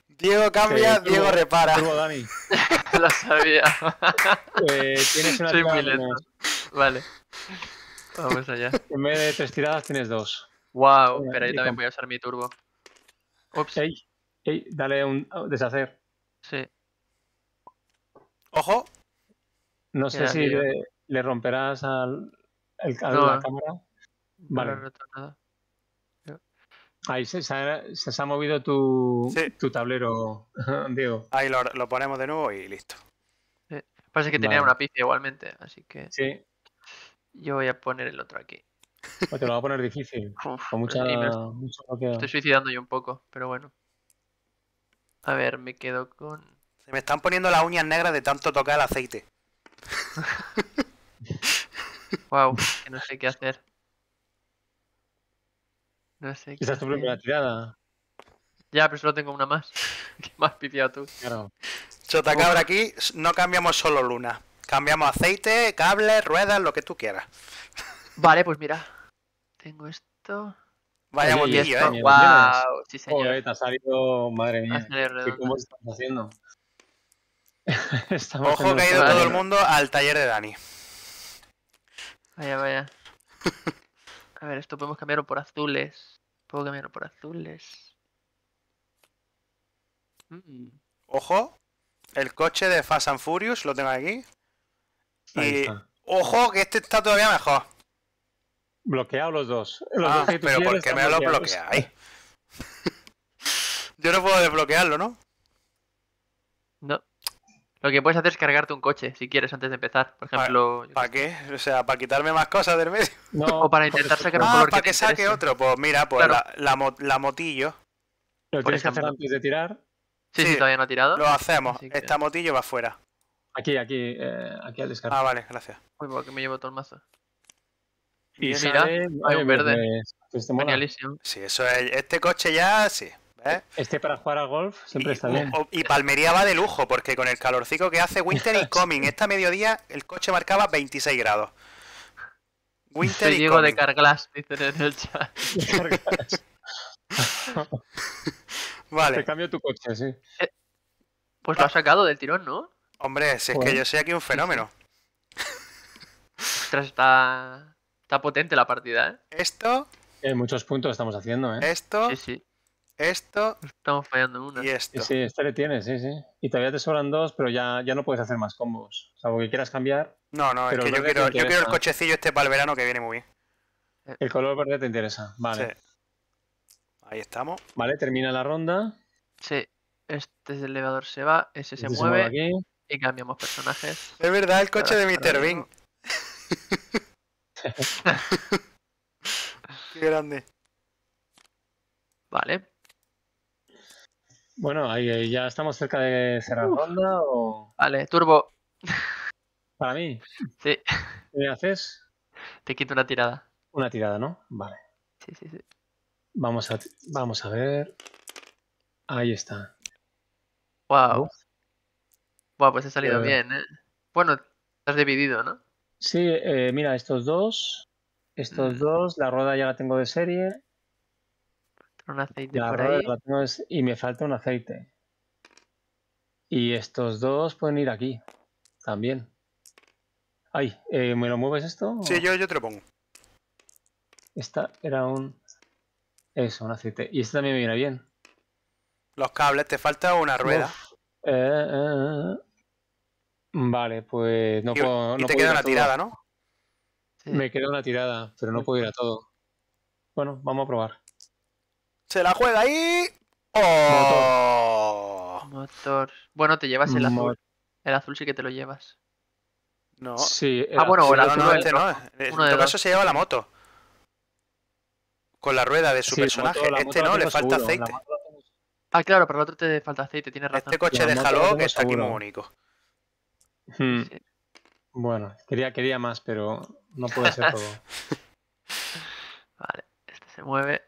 Diego cambia, Diego repara. Diego, Dani. lo sabía. Eh, tienes una Soy Vale. Vamos allá. En vez de tres tiradas tienes dos. Wow, pero yo también voy a usar mi turbo. Ups. Ey, dale un oh, deshacer. Sí. Ojo. No sé si le, romperás al, el, a la cámara. Vale. Ahí se, se, ha, movido tu, tu tablero, Diego. Ahí lo, lo, ponemos de nuevo y listo. Parece que tenía una pizza igualmente, así que. Sí, yo voy a poner el otro aquí. Pues te lo voy a poner difícil. Con mucha, estoy suicidando yo un poco, pero bueno. A ver, me quedo con. Se me están poniendo las uñas negras de tanto tocar el aceite. wow, que no sé qué hacer. No sé qué. Esa es tu primera tirada. Ya, pero solo tengo una más. ¿Qué más pitiado tú? Claro. Chota cabra aquí, no cambiamos solo luna. Cambiamos aceite, cables, ruedas, lo que tú quieras. Vale, pues mira. Tengo esto. Vaya botillo, ¿eh? ¡Wow! Sí, señor. ha salido, madre mía. ¿Cómo estás haciendo? Ojo que ha ido todo el mundo al taller de Dani. Vaya, vaya. A ver, esto podemos cambiarlo por azules. Puedo cambiarlo por azules. Mm. Ojo, el coche de Fast and Furious lo tengo aquí. Eh, ojo, que este está todavía mejor. Bloqueado los dos. ah, pero ¿por qué me lo bloqueáis? Yo no puedo desbloquearlo, ¿no? No. Lo que puedes hacer es cargarte un coche, si quieres, antes de empezar. Por ejemplo... ¿Para, qué? O sea, ¿para quitarme más cosas del medio? No, o para intentar sacar un ah, para que, saque otro. Pues mira, pues la, motillo. ¿Lo tienes que hacer antes de tirar? Sí, sí, todavía no ha tirado. Lo hacemos. Esta motillo va afuera Aquí, aquí, eh, aquí al descargar. Ah, vale, gracias. Uy, que me llevo todo el mazo. Y, mira, hay un pues, verde. Pues, sí, eso es, este coche ya, sí. Este para jugar al golf siempre está bien. Y Palmería va de lujo, porque con el calorcico que hace Winter y Coming, esta mediodía el coche marcaba 26 grados. Winter Te y Coming. de Carglass, dicen en el chat. vale. Te cambio tu coche, sí. Eh, pues lo has sacado del tirón, ¿no? Hombre, si es que yo soy aquí un fenómeno. Ostras, está, está potente la partida, ¿eh? Esto. En eh, muchos puntos estamos haciendo, ¿eh? Esto. Sí, sí. Esto. Estamos fallando una. Y esto. Sí, sí, este le tienes, sí, sí. Y todavía te sobran dos, pero ya, no puedes hacer más combos. O sea, que quieras cambiar. No, no, es que yo quiero, el cochecillo este para el verano que viene muy bien. El color verde te interesa, vale. Sí. Ahí estamos. Vale, termina la ronda. Sí, este elevador se va, ese se, este mueve y cambiamos personajes. Es verdad, el coche de Mr. Bean. Qué grande. Vale. Bueno, ahí ya estamos cerca de cerrar o. Vale, turbo. ¿Para mí? Sí. ¿Qué haces? Te quito una tirada. Una tirada, ¿no? Vale. Sí, sí, sí. Vamos a, vamos a ver. Ahí está. Wow. Buah, pues ha salido eh. bien, ¿eh? Bueno, estás dividido, ¿no? Sí, eh, mira, estos dos. Estos mm. dos, la rueda ya la tengo de serie. Un aceite la rueda ahí. La tengo y me falta un aceite. Y estos dos pueden ir aquí también. Ay, eh, ¿me lo mueves esto? Sí, yo, yo te lo pongo. Esta era un. Eso, un aceite. Y este también me viene bien. Los cables, te falta una rueda. Eh, eh, eh. vale, pues no puedo. Y te queda una tirada, ¿no? Me queda una tirada, pero no puedo ir a todo. Bueno, vamos a probar. Se la juega ahí. ¡Oh! Motor. Bueno, te llevas el azul. El azul sí que te lo llevas. No. Sí, ah, bueno, el azul este En caso se lleva la moto. Con la rueda de su personaje. este no, le falta aceite. Ah, claro, pero el otro te falta aceite, tienes razón. Este coche de déjalo, que está aquí muy bonito. Hmm. Bueno, quería, quería más, pero no puede ser todo. vale, este se mueve.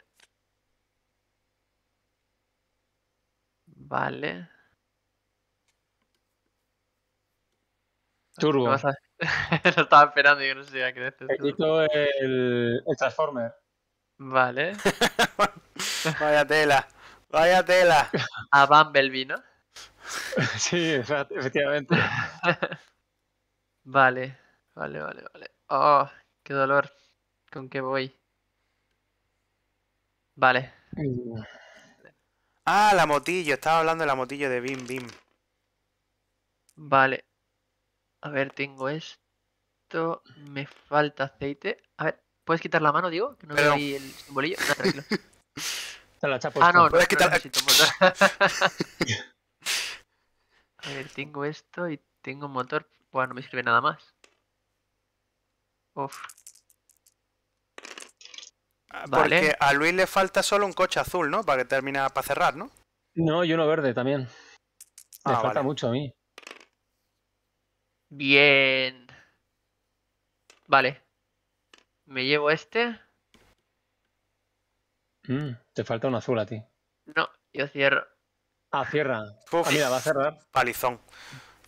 Vale. Turbo. Lo estaba esperando y yo no sabía qué decir. Te quito el, el Transformer. Vale. Vaya tela. Vaya tela. A Bumblebee, ¿no? Sí, efectivamente. vale, vale, vale, vale. Oh, qué dolor. ¿Con qué voy? Vale. Ah, la motillo. Estaba hablando de la motillo de Bim Bim. Vale. A ver, tengo esto. Me falta aceite. A ver, ¿puedes quitar la mano, digo? Que no veo ahí el bolillo. No, tranquilo. Ah, no, no, A ver, tengo esto y tengo un motor. Bueno, no me sirve nada más. Uf. Ah, porque vale. a Luis le falta solo un coche azul, ¿no? Para que termine para cerrar, ¿no? No, y uno verde también. Me ah, falta mucho a mí. Bien. Vale. Me llevo este. Mm, te falta un azul a ti. No, yo cierro. Ah, cierra. Ah, mira, va a cerrar. Palizón.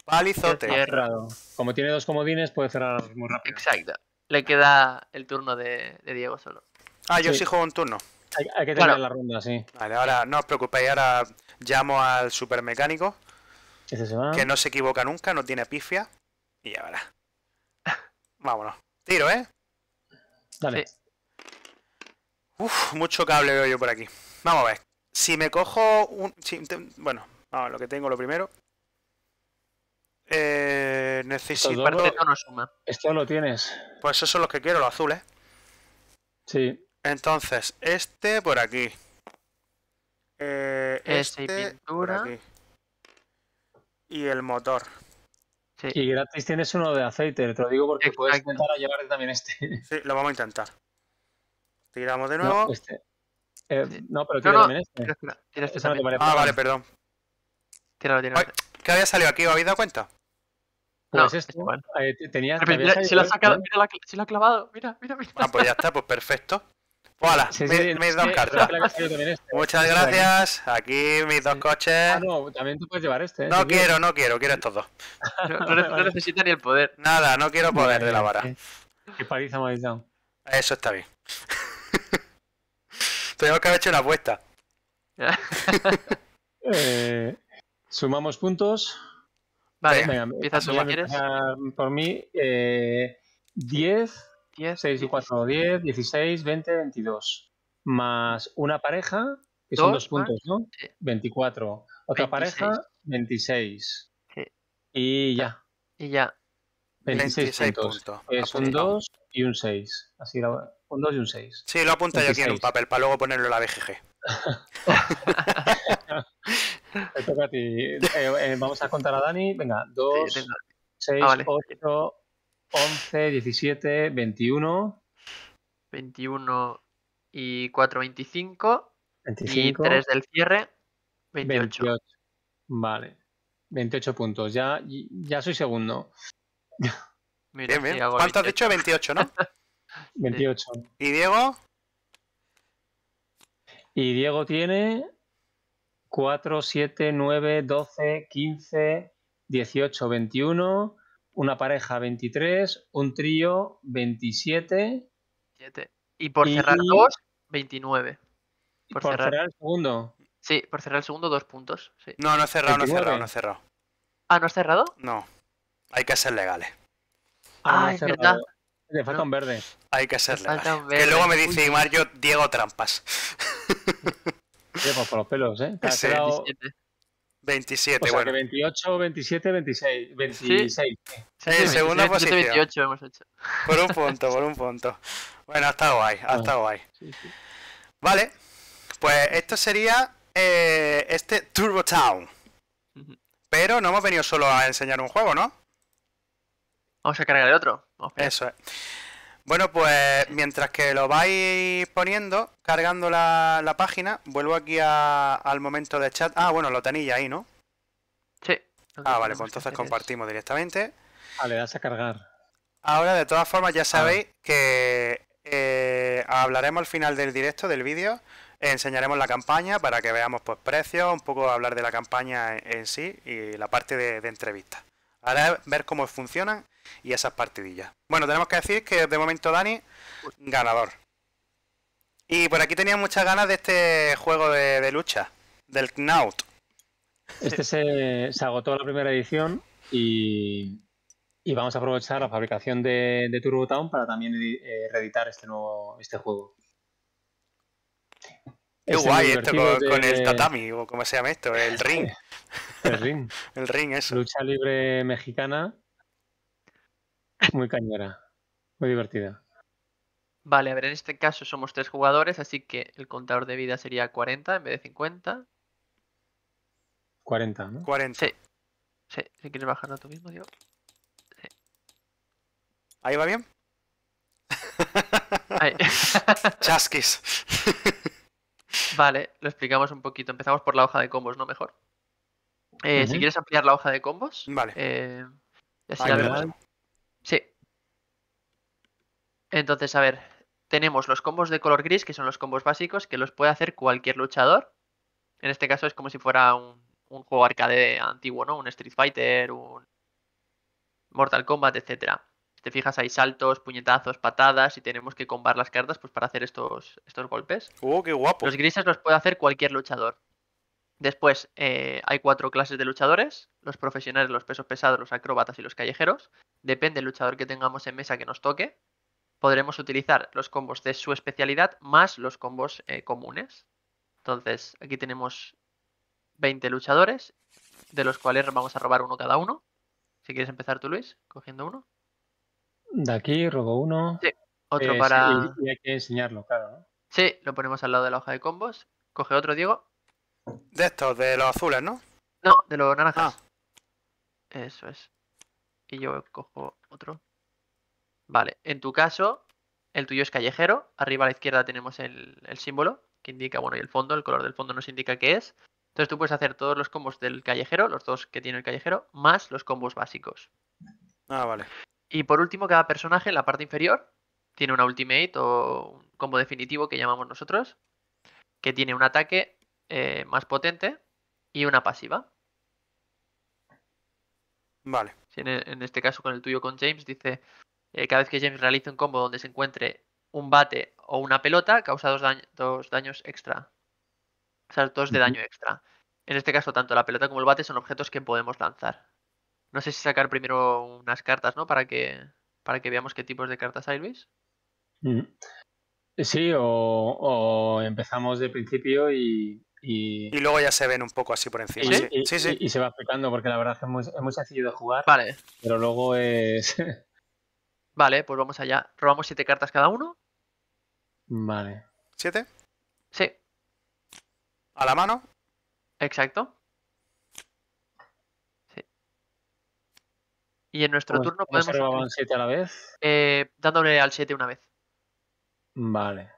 Palizote. Cerrado. Como tiene dos comodines, puede cerrar muy rápido. Exacto. Le queda el turno de, Diego solo. Ah, yo sí, juego un turno. Hay, que terminar la ronda, sí. Vale, ahora no os preocupéis, ahora llamo al supermecánico. Que no se equivoca nunca, no tiene pifia. Y ya verá. Vámonos. Tiro, ¿eh? Dale. Uf, mucho cable veo yo por aquí. Vamos a ver. Si me cojo un... bueno, lo que tengo lo primero. Eh, necesito... Parte no Esto lo tienes. Pues esos son los que quiero, los azules. Sí. Entonces, este por aquí. Eh, este, este pintura. Y el motor. Sí. Y gratis tienes uno de aceite, te lo digo porque puedes intentar llevarte también este. Sí, lo vamos a intentar. Tiramos de nuevo. No, este, eh, no pero tira no, también este. ah, vale, perdón. Tíralo, tíralo. ¿Qué había salido aquí? ¿Os habéis dado cuenta? Pues no, este, es este, bueno. tenía, se lo ha sacado, mira, lo ha clavado, mira, mira, mira. Ah, pues ya está, pues perfecto. Voilà, mis dos cartas. Este, Muchas ¿eh? gracias. Aquí mis dos coches. Ah, no, también tú puedes llevar este. ¿eh? No quiero, no quiero, quiero estos dos. no, necesito ni el poder. Nada, no quiero poder de la vara. que paliza me Eso está bien. Tengo que haber hecho una vuelta. Eh, sumamos puntos. Vale, empieza a sumar, ¿quieres? Por mí, 10, eh, 6 y 4, 10, 16, 20, 22. Más una pareja, que son dos puntos, ¿no? 24. Otra pareja, 26. Y ya. Ah, y ya. 26, puntos. Es un 2 y un 6. Así la un 2 y un 6. Sí, lo apunto yo aquí en un papel para luego ponerlo en la BGG. Eh, eh, vamos a contar a Dani. Venga, 2, 6, 8, 11, 17, 21. 21 y 4, 25. 25 y 3 del cierre, 28. Vale, 28 puntos. Ya, ya soy segundo. Mira, bien, ¿Cuánto has hecho? 28, ¿no? 28. ¿Y Diego? Y Diego tiene 4, 7, 9, 12, 15, 18, 21, una pareja 23, un trío 27. Y por cerrar dos, 29. Por, cerrar... el segundo. Sí, por cerrar el segundo, dos puntos. No, no he cerrado, no ha cerrado, no ha cerrado. ¿Ah, no has cerrado? No. Hay que ser legales. Ah, es verdad. Le falta un verde. Hay que hacerle. Que luego me dice Imar yo Diego Trampas. Diego, por los pelos, ¿eh? 27. 27, bueno. 28, 27, 26. 26. Sí, segunda posición. 28 hemos hecho. Por un punto, por un punto. Bueno, ha estado guay, ha ah, estado guay. Vale, pues esto sería eh, este Turbo Town. Pero no hemos venido solo a enseñar un juego, ¿no? Vamos a cargar el otro. Eso es. Bueno, pues mientras que lo vais poniendo, cargando la, página, vuelvo aquí a, al momento de chat. Ah, bueno, lo tenéis ahí, ¿no? Sí. Ah, vale, pues entonces compartimos directamente. Vale, das a cargar. Ahora, de todas formas, ya ah. sabéis que eh, hablaremos al final del directo, del vídeo, enseñaremos la campaña para que veamos pues precios, un poco hablar de la campaña en, sí y la parte de, de entrevistas. Ahora ver cómo funcionan y esas partidillas. Bueno, tenemos que decir que de momento Dani, ganador. Y por aquí tenía muchas ganas de este juego de, lucha, del Knaut. Este se, se, agotó la primera edición y, y, vamos a aprovechar la fabricación de, Turbo Town para también eh, reeditar este nuevo este juego. Qué guay esto con, el tatami, o como se llama esto, el ring. el ring. el ring, eso. Lucha libre mexicana. Muy cañera. Muy divertida. Vale, a ver, en este caso somos tres jugadores, así que el contador de vida sería 40 en vez de 50. 40, ¿no? 40. Sí. Sí, si quieres bajarlo tú mismo, tío. Sí. ¿Ahí va bien? Chasquis. Vale, lo explicamos un poquito. Empezamos por la hoja de combos, ¿no? Mejor. Eh, si quieres ampliar la hoja de combos. Vale. Eh, sí. Entonces, a ver. Tenemos los combos de color gris, que son los combos básicos, que los puede hacer cualquier luchador. En este caso es como si fuera un, un juego arcade antiguo, ¿no? Un Street Fighter, un Mortal Kombat, etcétera te fijas, hay saltos, puñetazos, patadas y tenemos que combar las cartas pues, para hacer estos, estos golpes. ¡Oh, qué guapo! Los grises los puede hacer cualquier luchador. Después eh, hay cuatro clases de luchadores, los profesionales, los pesos pesados, los acróbatas y los callejeros. Depende del luchador que tengamos en mesa que nos toque. Podremos utilizar los combos de su especialidad más los combos eh, comunes. Entonces, aquí tenemos 20 luchadores, de los cuales vamos a robar uno cada uno. Si quieres empezar tú, Luis, cogiendo uno de aquí, robo uno. Sí, otro eh, para. Sí, y, hay que enseñarlo, claro, Sí, lo ponemos al lado de la hoja de combos. Coge otro, Diego. De estos, de los azules, ¿no? No, de los naranjas. Ah. Eso es. Y yo cojo otro. Vale, en tu caso, el tuyo es callejero. Arriba a la izquierda tenemos el, el símbolo que indica, bueno, y el fondo, el color del fondo nos indica qué es. Entonces tú puedes hacer todos los combos del callejero, los dos que tiene el callejero, más los combos básicos. Ah, vale. Y por último, cada personaje en la parte inferior tiene una ultimate o un combo definitivo que llamamos nosotros, que tiene un ataque eh, más potente y una pasiva. Vale. E-, en, este caso con el tuyo con James dice, eh, cada vez que James realice un combo donde se encuentre un bate o una pelota, causa dos, dos daños extra. O sea, dos de daño extra. En este caso, tanto la pelota como el bate son objetos que podemos lanzar. No sé si sacar primero unas cartas, ¿no? Para que, para que veamos qué tipos de cartas hay, Luis. Mm. Sí, o, empezamos de principio y, y... luego ya se ven un poco así por encima. ¿Sí? Y, sí, sí. y, se va explicando porque la verdad es muy sencillo de jugar. Vale. Pero luego es... vale, pues vamos allá. Robamos siete cartas cada uno. Vale. ¿Siete? Sí. ¿A la mano? Exacto. Y en nuestro pues, turno podemos. robaban 7 a la vez? Eh, dándole al 7 una vez. Vale.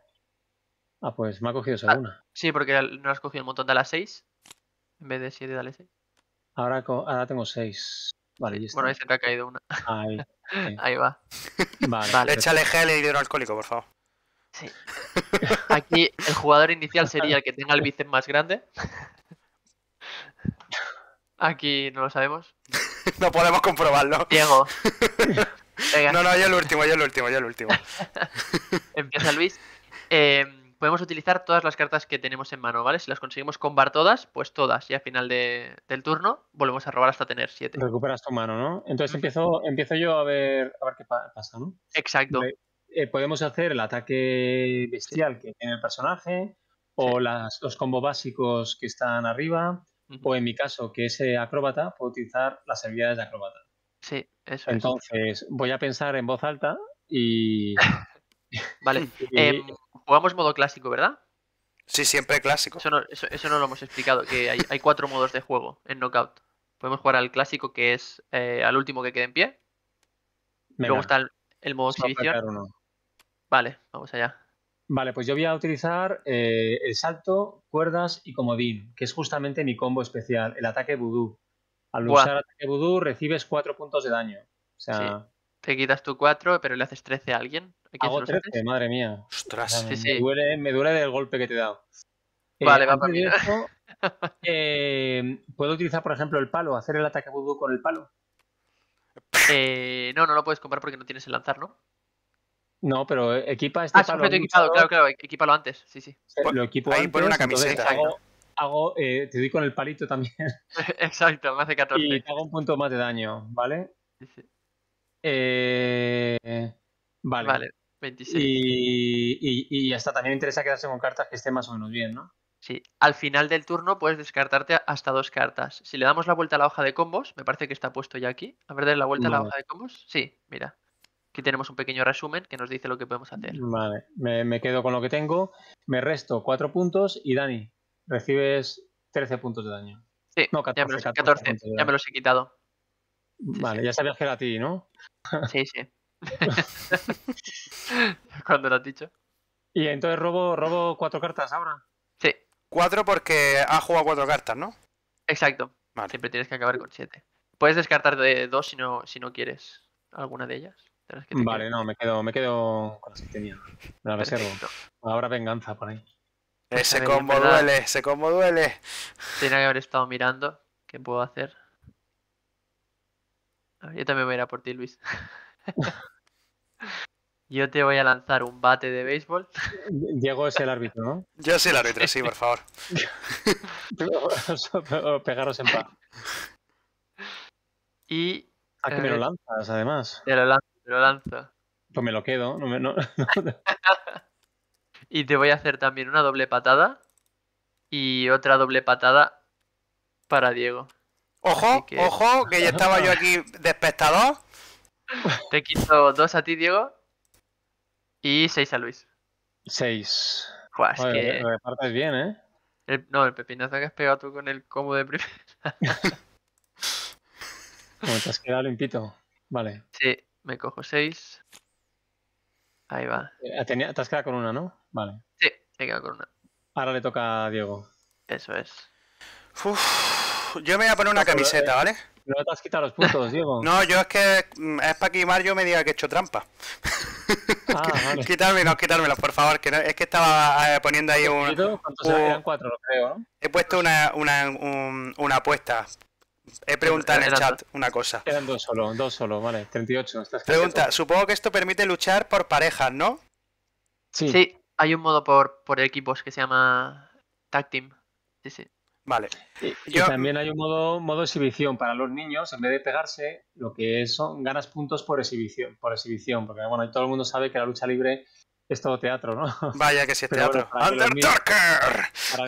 Ah, pues me ha cogido esa ah, una. Sí, porque no has cogido el montón de las 6. En vez de 7, dale 6. Ahora, tengo 6. Vale, ya está. Bueno, que ha caído una. Ahí, va. Vale, vale. Échale gel y hidroalcohólico, por favor. Sí. Aquí el jugador inicial sería el que tenga el bíceps más grande. Aquí no lo sabemos no podemos comprobarlo. Diego. No, no, ya el último, ya el último, ya el último. Empieza Luis. Eh, podemos utilizar todas las cartas que tenemos en mano, ¿vale? Si las conseguimos combar todas, pues todas. Y al final del turno volvemos a robar hasta tener siete. Recuperas tu mano, ¿no? Entonces empiezo, empiezo yo a ver, qué pasa, ¿no? Exacto. Eh, podemos hacer el ataque bestial que tiene el personaje o los combos básicos que están arriba o en mi caso, que es eh, acróbata, puedo utilizar las habilidades de acróbata. Sí, eso es. Entonces, voy a pensar en voz alta y. vale. Em, jugamos modo clásico, ¿verdad? Sí, siempre clásico. Eso no, lo hemos explicado, que hay, cuatro modos de juego en Knockout. Podemos jugar al clásico, que es eh, al último que quede en pie. Me Luego está el, el modo exhibición. Vale, vamos allá. Vale, pues yo voy a utilizar eh, el salto, cuerdas y comodín, que es justamente mi combo especial, el ataque vudú. Al usar usar ataque vudú recibes 4 puntos de daño. O sea, Te quitas tu 4, pero le haces 13 a alguien. Hago 13, madre mía. Ostras. Me, duele, me del golpe que te he dado. Eh, vale, vamos va para eh, ¿Puedo utilizar, por ejemplo, el palo? ¿Hacer el ataque vudú con el palo? no, no lo puedes comprar porque no tienes el lanzar, ¿no? No, pero eh, equipa este ah, perfecto, equipado, claro, claro, equipalo antes, sí, sí. Lo equipo Ahí pone una camiseta. Hago, eh, te doy con el palito también. Exacto, me hace 14. Y te hago un punto más de daño, ¿vale? Sí, sí. Eh, vale. Vale, 26. Y, y, y hasta también me interesa quedarse con cartas que estén más o menos bien, ¿no? Sí, al final del turno puedes descartarte hasta dos cartas. Si le damos la vuelta a la hoja de combos, me parece que está puesto ya aquí. A ver, la vuelta a la hoja de combos. Sí, mira tenemos un pequeño resumen que nos dice lo que podemos hacer. Vale, me, quedo con lo que tengo, me resto cuatro puntos y Dani, recibes 13 puntos de daño. Sí, no, ya me los, ya me los he quitado. Vale, ya sabías que era a ti, ¿no? Sí, sí. Cuando lo has dicho. Y entonces robo, robo cuatro cartas ahora. Sí. Cuatro porque ha jugado cuatro cartas, ¿no? Exacto. Siempre tienes que acabar con siete. Puedes descartar de dos si no, si no quieres alguna de ellas. Vale, no, me quedo, me quedo con la que tenía. Me la reservo. Ahora venganza por ahí. Ese combo duele, ese combo duele. Tenía que haber estado mirando. ¿Qué puedo hacer? Yo también voy a ir a por ti, Luis. Yo te voy a lanzar un bate de béisbol. Diego es el árbitro, ¿no? Yo soy el árbitro, sí, por favor. Pegaros en paz. y ah, qué me lo eh, lanzas, además. te lo lo lanzo. Pues me lo quedo. No no, y te voy a hacer también una doble patada. Y otra doble patada para Diego. Ojo, ojo, que ya estaba yo aquí de Te quito dos a ti, Diego. Y seis a Luis. Seis. Pues que... Eh, bien, ¿eh? No, el pepinazo que has pegado tú con el combo de primera. Como te has quedado limpito. Vale. Sí. Me cojo 6. Ahí va. Eh, te has quedado con una, ¿no? Vale. Sí, me he quedado con una. Ahora le toca a Diego. Eso es. yo me voy a poner una camiseta, eh, ¿vale? No te has quitado los puntos, Diego. no, yo es que mm, es para que Mario me diga que he hecho trampa. Ah, vale. por favor, que es que estaba eh, poniendo ahí un... ¿Cuántos lo creo, ¿no? He puesto una, una, una apuesta He preguntado en el chat una cosa. Eran dos solo, dos solo, vale. 38. Pregunta, supongo que esto permite luchar por parejas, ¿no? Sí. Sí, hay un modo por, por equipos que se llama Tag Team. Sí, sí. Vale. también hay un modo, modo exhibición para los niños, en vez de pegarse, lo que es, son ganas puntos por exhibición, por exhibición, porque bueno, todo el mundo sabe que la lucha libre es todo teatro, ¿no? Vaya que sí es teatro. para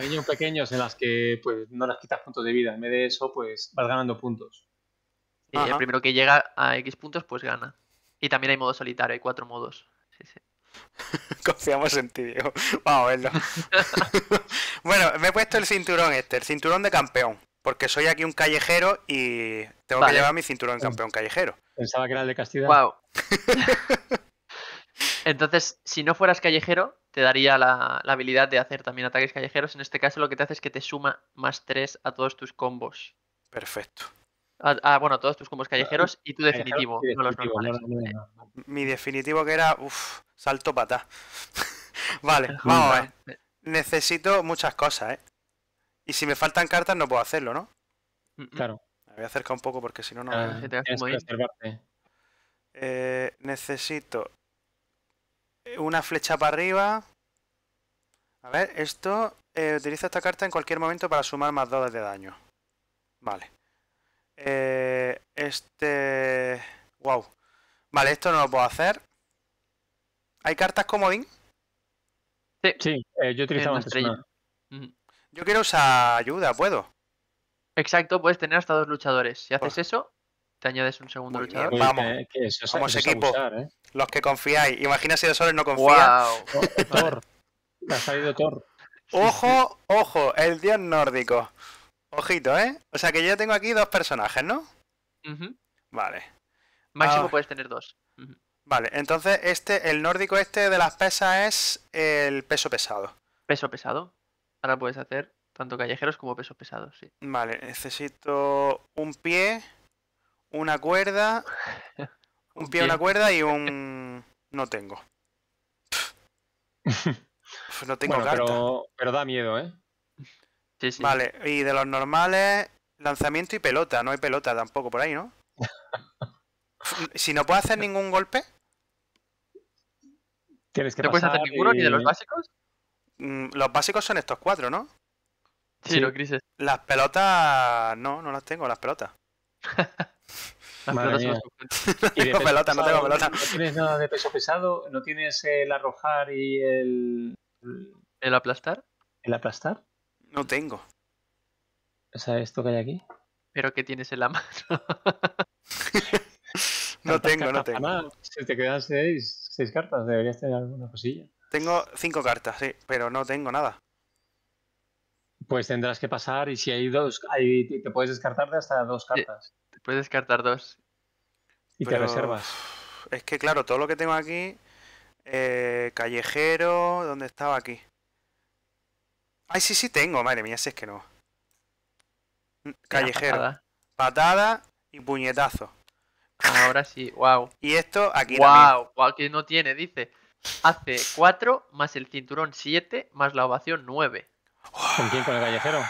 Niños, pequeños en las que pues no les quitas puntos de vida, en vez de eso, pues vas ganando puntos. Y el primero que llega a X puntos, pues gana. Y también hay modo solitario, hay cuatro modos. Sí, sí. Confiamos en ti, Diego. Vamos a verlo. bueno, me he puesto el cinturón este, el cinturón de campeón. Porque soy aquí un callejero y tengo que llevar mi cinturón de campeón callejero. Pensaba que era el de Castilla. Wow. Entonces, si no fueras callejero, te daría la, habilidad de hacer también ataques callejeros. En este caso, lo que te hace es que te suma más 3 a todos tus combos. Perfecto. Ah, a todos tus combos callejeros y tu definitivo, no los normales. Mi definitivo que era, uff, salto pata. vale, vamos a ver. Necesito muchas cosas, ¿eh? Y si me faltan cartas no puedo hacerlo, ¿no? Mm, mm. Claro. Me voy a acercar un poco porque si no, no... Eh, necesito una flecha para arriba. A ver, esto eh, utiliza esta carta en cualquier momento para sumar más 2 de daño. Vale. Eh, este... Wow. Vale, esto no lo puedo hacer. ¿Hay cartas comodín? Sí, sí eh, yo utilizaba una Yo quiero usar ayuda, ¿puedo? Exacto, puedes tener hasta dos luchadores. Si haces eso, te añades un segundo vamos, como que, equipo. ¿eh? Los que confiáis. Imagina si de Soles no confía. Wow. Oh, oh, ha salido Thor. Ojo, ojo, el dios nórdico. Ojito, ¿eh? O sea que yo tengo aquí dos personajes, ¿no? Vale. Máximo ah. puedes tener dos. Vale, entonces este, el nórdico este de las pesas es el peso pesado. Peso pesado. Ahora puedes hacer tanto callejeros como pesos pesados, sí. Vale, necesito un pie una cuerda, un pie a una cuerda y un... No tengo. no tengo gato, Pero, da miedo, ¿eh? Vale, y de los normales, lanzamiento y pelota. No hay pelota tampoco por ahí, ¿no? si no puedo hacer ningún golpe... Tienes que ¿No puedes hacer ninguno ni de los básicos? Mm, los básicos son estos cuatro, ¿no? Sí, los grises. Las pelotas... No, no las tengo, las pelotas no tengo pelota, no tengo pelota. No tienes nada de peso pesado, no tienes el arrojar y el. ¿El aplastar? ¿El aplastar? No tengo. O sea, esto que hay aquí. ¿Pero qué tienes en la mano? no tengo, no tengo. Si te quedan seis, seis cartas, deberías tener alguna cosilla. Tengo cinco cartas, sí, pero no tengo nada. Pues tendrás que pasar y si hay dos, te puedes descartar de hasta dos cartas. Puedes descartar dos. Y te reservas. Es que, claro, todo lo que tengo aquí. Eh, callejero, ¿dónde estaba aquí? Ay, sí, sí tengo, madre mía, si es que no. Mm, callejero. Patada. y puñetazo. Ah, ahora sí, wow. Y esto aquí. Wow, también. que no tiene, dice. Hace cuatro, más el cinturón 7 más la ovación 9. ¿Con quién? ¿Con el callejero?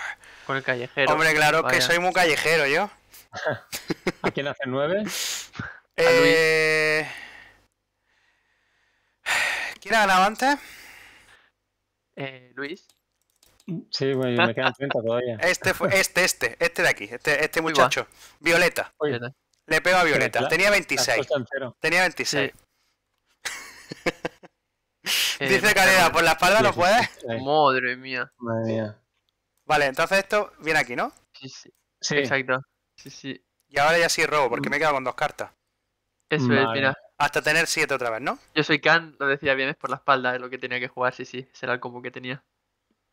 Con el callejero. Hombre, claro que soy muy callejero yo. ¿A quién hace nueve? Eh... ¿Quién ha ganado antes? Eh, Luis. Sí, bueno, me quedan 30 todavía. Este, este, este, este de aquí, este, este muchacho. Violeta. Violeta. Le pego a Violeta. Tenía 26. Tenía 26. Dice eh, Careda, por la espalda no puedes. Madre mía. Madre mía. Vale, entonces esto viene aquí, ¿no? Sí, sí. sí. Exacto. Sí, sí. Y ahora ya sí robo, porque mm. me he quedado con dos cartas. Eso es, mira. Hasta tener siete otra vez, ¿no? Yo soy Khan, lo decía bien, es por la espalda, es lo que tenía que jugar, sí, sí, será el combo que tenía.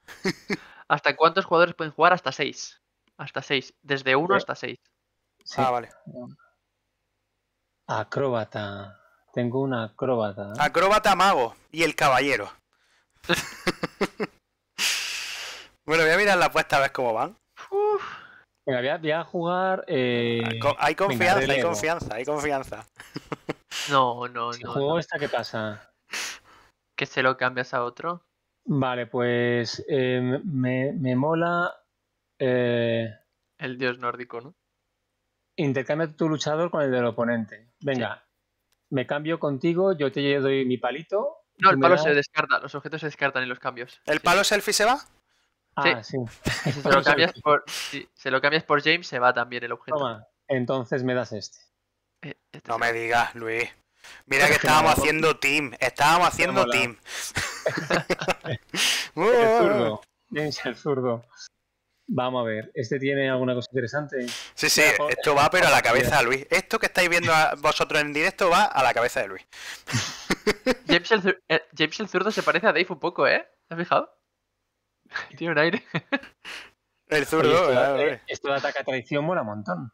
¿Hasta cuántos jugadores pueden jugar? Hasta seis. Hasta seis. Desde uno hasta seis. Ah, vale. Acróbata. Tengo una acróbata. Acróbata mago y el caballero. bueno, voy a mirar la apuesta a ver cómo van. Venga, voy a, jugar. Eh, hay confianza, hay confianza, hay confianza. No, no, no. juego esta, ¿qué pasa? ¿Que se lo cambias a otro? Vale, pues eh, me, mola. Eh, el dios nórdico, ¿no? Intercambia tu luchador con el del oponente. Venga, me cambio contigo, yo te doy mi palito. No, el palo se descarta, los objetos se descartan en los cambios. ¿El palo selfie se va? Si, ah, se lo cambias por, James, se va también el objeto. entonces me das este. Eh, este no me digas, Luis. Mira que estábamos haciendo team. Estábamos haciendo team. Uh. James, el zurdo. Vamos a ver, ¿este tiene alguna cosa interesante? Sí, sí, esto va pero a la cabeza de Luis. Esto que estáis viendo vosotros en directo va a la cabeza de Luis. James el, eh, James el zurdo se parece a Dave un poco, ¿eh? has fijado? Tiene un aire. El zurdo, esto, de, ataca a traición mola un montón.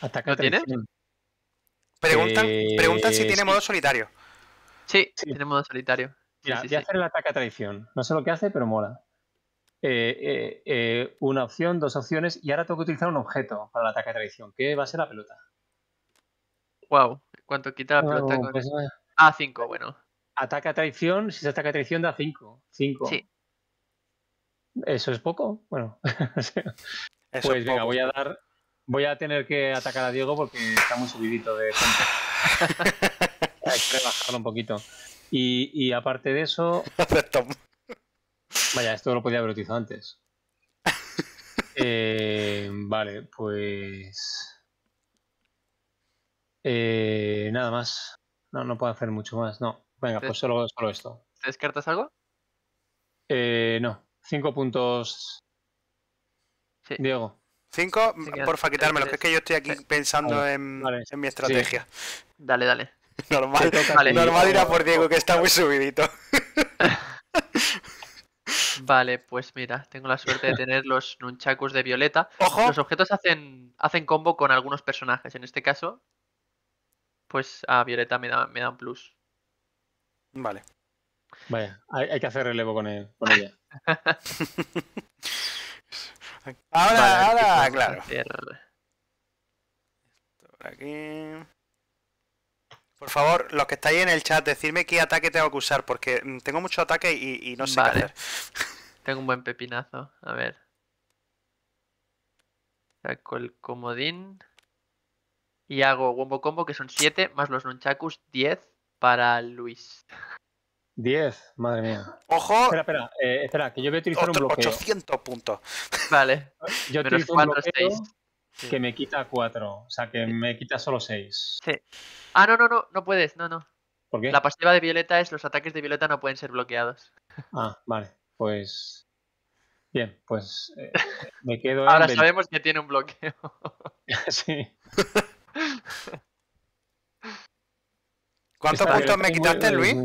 Ataca ¿Lo traición. Preguntan, eh, si tiene modo solitario. Sí, sí, tiene modo solitario. Mira, sí, voy a hacer el ataque a traición. No sé lo que hace, pero mola. Eh, eh, una opción, dos opciones, y ahora tengo que utilizar un objeto para el ataque a traición, que va a ser la pelota. Wow, ¿cuánto quita la ah, pelota? Oh, pues, ah, 5, bueno. Ataca a traición, si se ataca a traición da 5. 5. Sí. Eso es poco. Bueno. pues venga, voy a dar. Voy a tener que atacar a Diego porque está muy subidito de Hay que rebajarlo un poquito. Y, y aparte de eso. Vaya, esto lo podía haber utilizado antes. Eh, vale, pues. Eh, nada más. No, no puedo hacer mucho más. No. Venga, pues solo, solo esto. ¿Te descartas algo? Eh, no. Cinco puntos. Diego. Cinco, porfa, quitármelo, que es que yo estoy aquí pensando En, mi estrategia. Dale, dale. Normal, normal por Diego, que está muy subidito. Vale, pues mira, tengo la suerte de tener los nunchakus de Violeta. Los objetos hacen, hacen combo con algunos personajes. En este caso, pues a Violeta me da, me da un plus. Vale. Vaya, hay, que hacer relevo con, él, ella. ahora, ahora, claro. por favor, los que estáis en el chat, decidme qué ataque tengo que usar, porque mm, tengo mucho ataque y, no sé hacer. Tengo un buen pepinazo. A ver. Saco el comodín. Y hago Wombo Combo, que son 7, más los nunchakus, 10 para Luis. 10, madre mía. Ojo. Espera, espera, eh, espera, que yo voy a utilizar un bloqueo. 800 puntos. Vale. Yo utilizo 4, un bloqueo 6. que me quita 4, o sea, que me quita solo 6. Sí. Ah, no, no, no, no puedes, no, no. ¿Por qué? La pasiva de Violeta es los ataques de Violeta no pueden ser bloqueados. Ah, vale, pues... Bien, pues eh, me quedo... Ahora sabemos que tiene un bloqueo. sí. ¿Cuántos puntos me quitaste, Luis?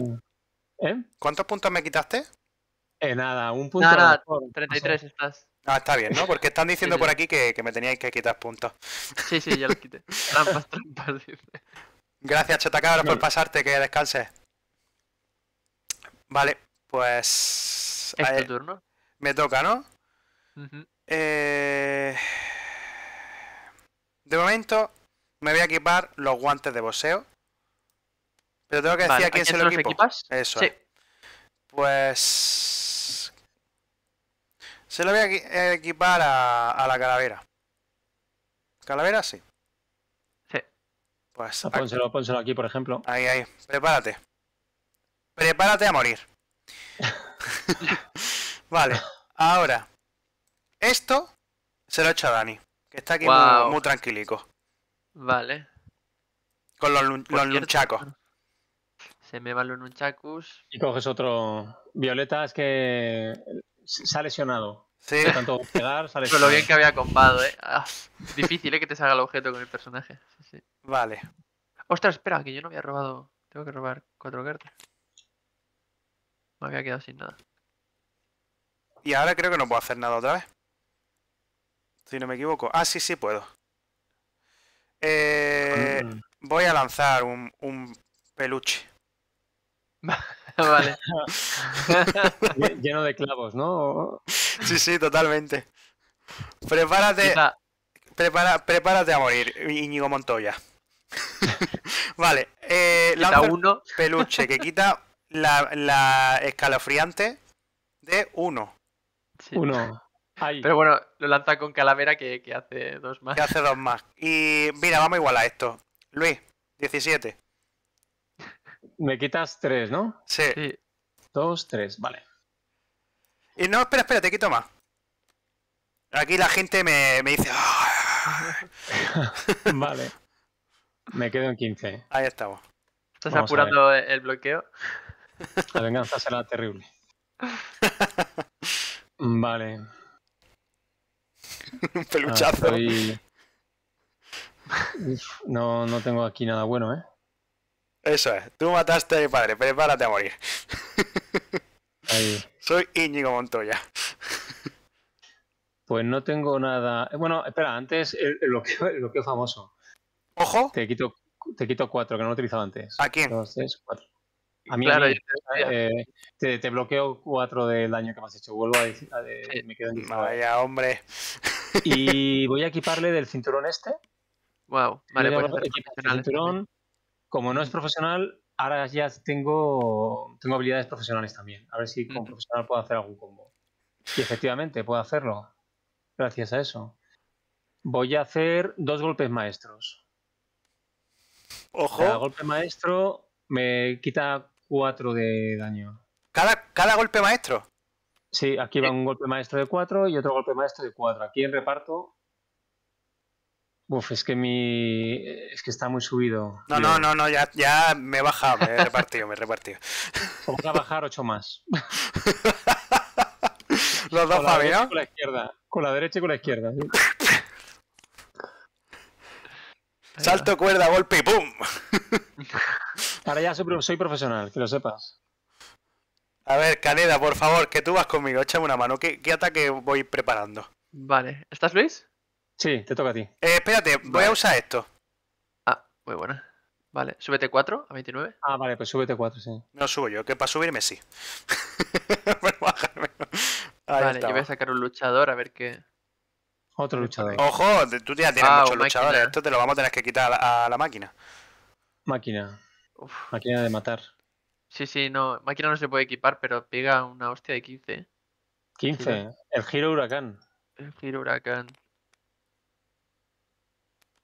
¿Eh? ¿Cuántos puntos me quitaste? Eh, nada, un punto. Nada, 33 estás. Ah, está bien, ¿no? Porque están diciendo por aquí que, me teníais que quitar puntos. Sí, sí, ya los quité. trampas, trampas, Gracias, Chotacabras, por pasarte, que descanses. Vale, pues. ¿Es turno? Me toca, ¿no? Eh, de momento, me voy a equipar los guantes de boxeo pero tengo que decir a quién se lo equipo. Eso sí. Pues. Se lo voy a eh, equipar a, la calavera. ¿Calavera? Sí. Sí. Pues. Ah, pónselo, aquí, por ejemplo. Ahí, ahí. Prepárate. Prepárate a morir. vale. Ahora. Esto se lo he hecho a Dani. Que está aquí muy, tranquilico. Vale. Con los, los lunchacos. Se me va un chacus Y coges otro. Violeta es que se ha lesionado. Sí. Por tanto lo bien que había combado, ¿eh? Ah, difícil, ¿eh? Que te salga el objeto con el personaje. Vale. Ostras, espera, que yo no había robado. Tengo que robar cuatro cartas. Me había quedado sin nada. Y ahora creo que no puedo hacer nada otra vez. Si no me equivoco. Ah, sí, sí puedo. Eh, mm. voy a lanzar un peluche. vale. Lleno de clavos, ¿no? Sí, sí, totalmente. Prepárate. prepárate a morir, Íñigo Montoya. vale. Eh, peluche que quita la, escalofriante de 1. Uno. Pero bueno, lo lanza con calavera que, hace dos más. Que hace dos más. Y mira, vamos igual a esto. Luis, 17. Me quitas tres, ¿no? Sí. Dos, tres, vale. Y no, espera, espera, te quito más. Aquí la gente me, me dice. Ah". vale. Me quedo en 15. Ahí estamos. ¿Estás apurando el bloqueo? La venganza será terrible. Vale. Un peluchazo. Ah, no, no tengo aquí nada bueno, ¿eh? Eso es, tú mataste a mi padre, prepárate a morir. Soy Íñigo Montoya. Pues no tengo nada. Bueno, espera, antes el, bloqueo, famoso. Ojo. Te quito, te quito cuatro que no lo he utilizado antes. ¿A quién? Dos, tres, cuatro. A mí, eh, te, bloqueo cuatro del daño que me has hecho. Vuelvo a, decir, me quedo Vaya, hombre. Y voy a equiparle del cinturón este. Wow, vale, pues el cinturón como no es mm. profesional, ahora ya tengo, tengo habilidades profesionales también. A ver si como profesional puedo hacer algún combo. Y efectivamente, puedo hacerlo. Gracias a eso. Voy a hacer dos golpes maestros. Ojo. Cada golpe maestro me quita cuatro de daño. ¿Cada, ¿Cada golpe maestro? Sí, aquí va eh. un golpe maestro de cuatro y otro golpe maestro de cuatro. Aquí en reparto Uf, es que mi. Es que está muy subido. No, no, no, no, ya, ya me he bajado, me he repartido, me he repartido. Voy a bajar ocho más. Los dos, Fabián. Con la izquierda, con la derecha y con la izquierda. Salto, cuerda, golpe y ¡pum! Ahora ya soy, profesional, que lo sepas. A ver, Caneda, por favor, que tú vas conmigo, échame una mano. ¿Qué, qué ataque voy preparando? Vale, ¿estás Luis? Sí, te toca a ti. Eh, espérate, voy a usar esto. Ah, muy buena. Vale, súbete 4 a 29. Ah, vale, pues súbete 4, sí. No subo yo, que para subirme sí. vale, yo voy a sacar un luchador a ver qué. Otro luchador. Ojo, tú ya tienes muchos luchadores. Esto te lo vamos a tener que quitar a la, máquina. Máquina. Máquina de matar. Sí, sí, no. Máquina no se puede equipar, pero pega una hostia de 15. 15. El giro huracán. El giro huracán.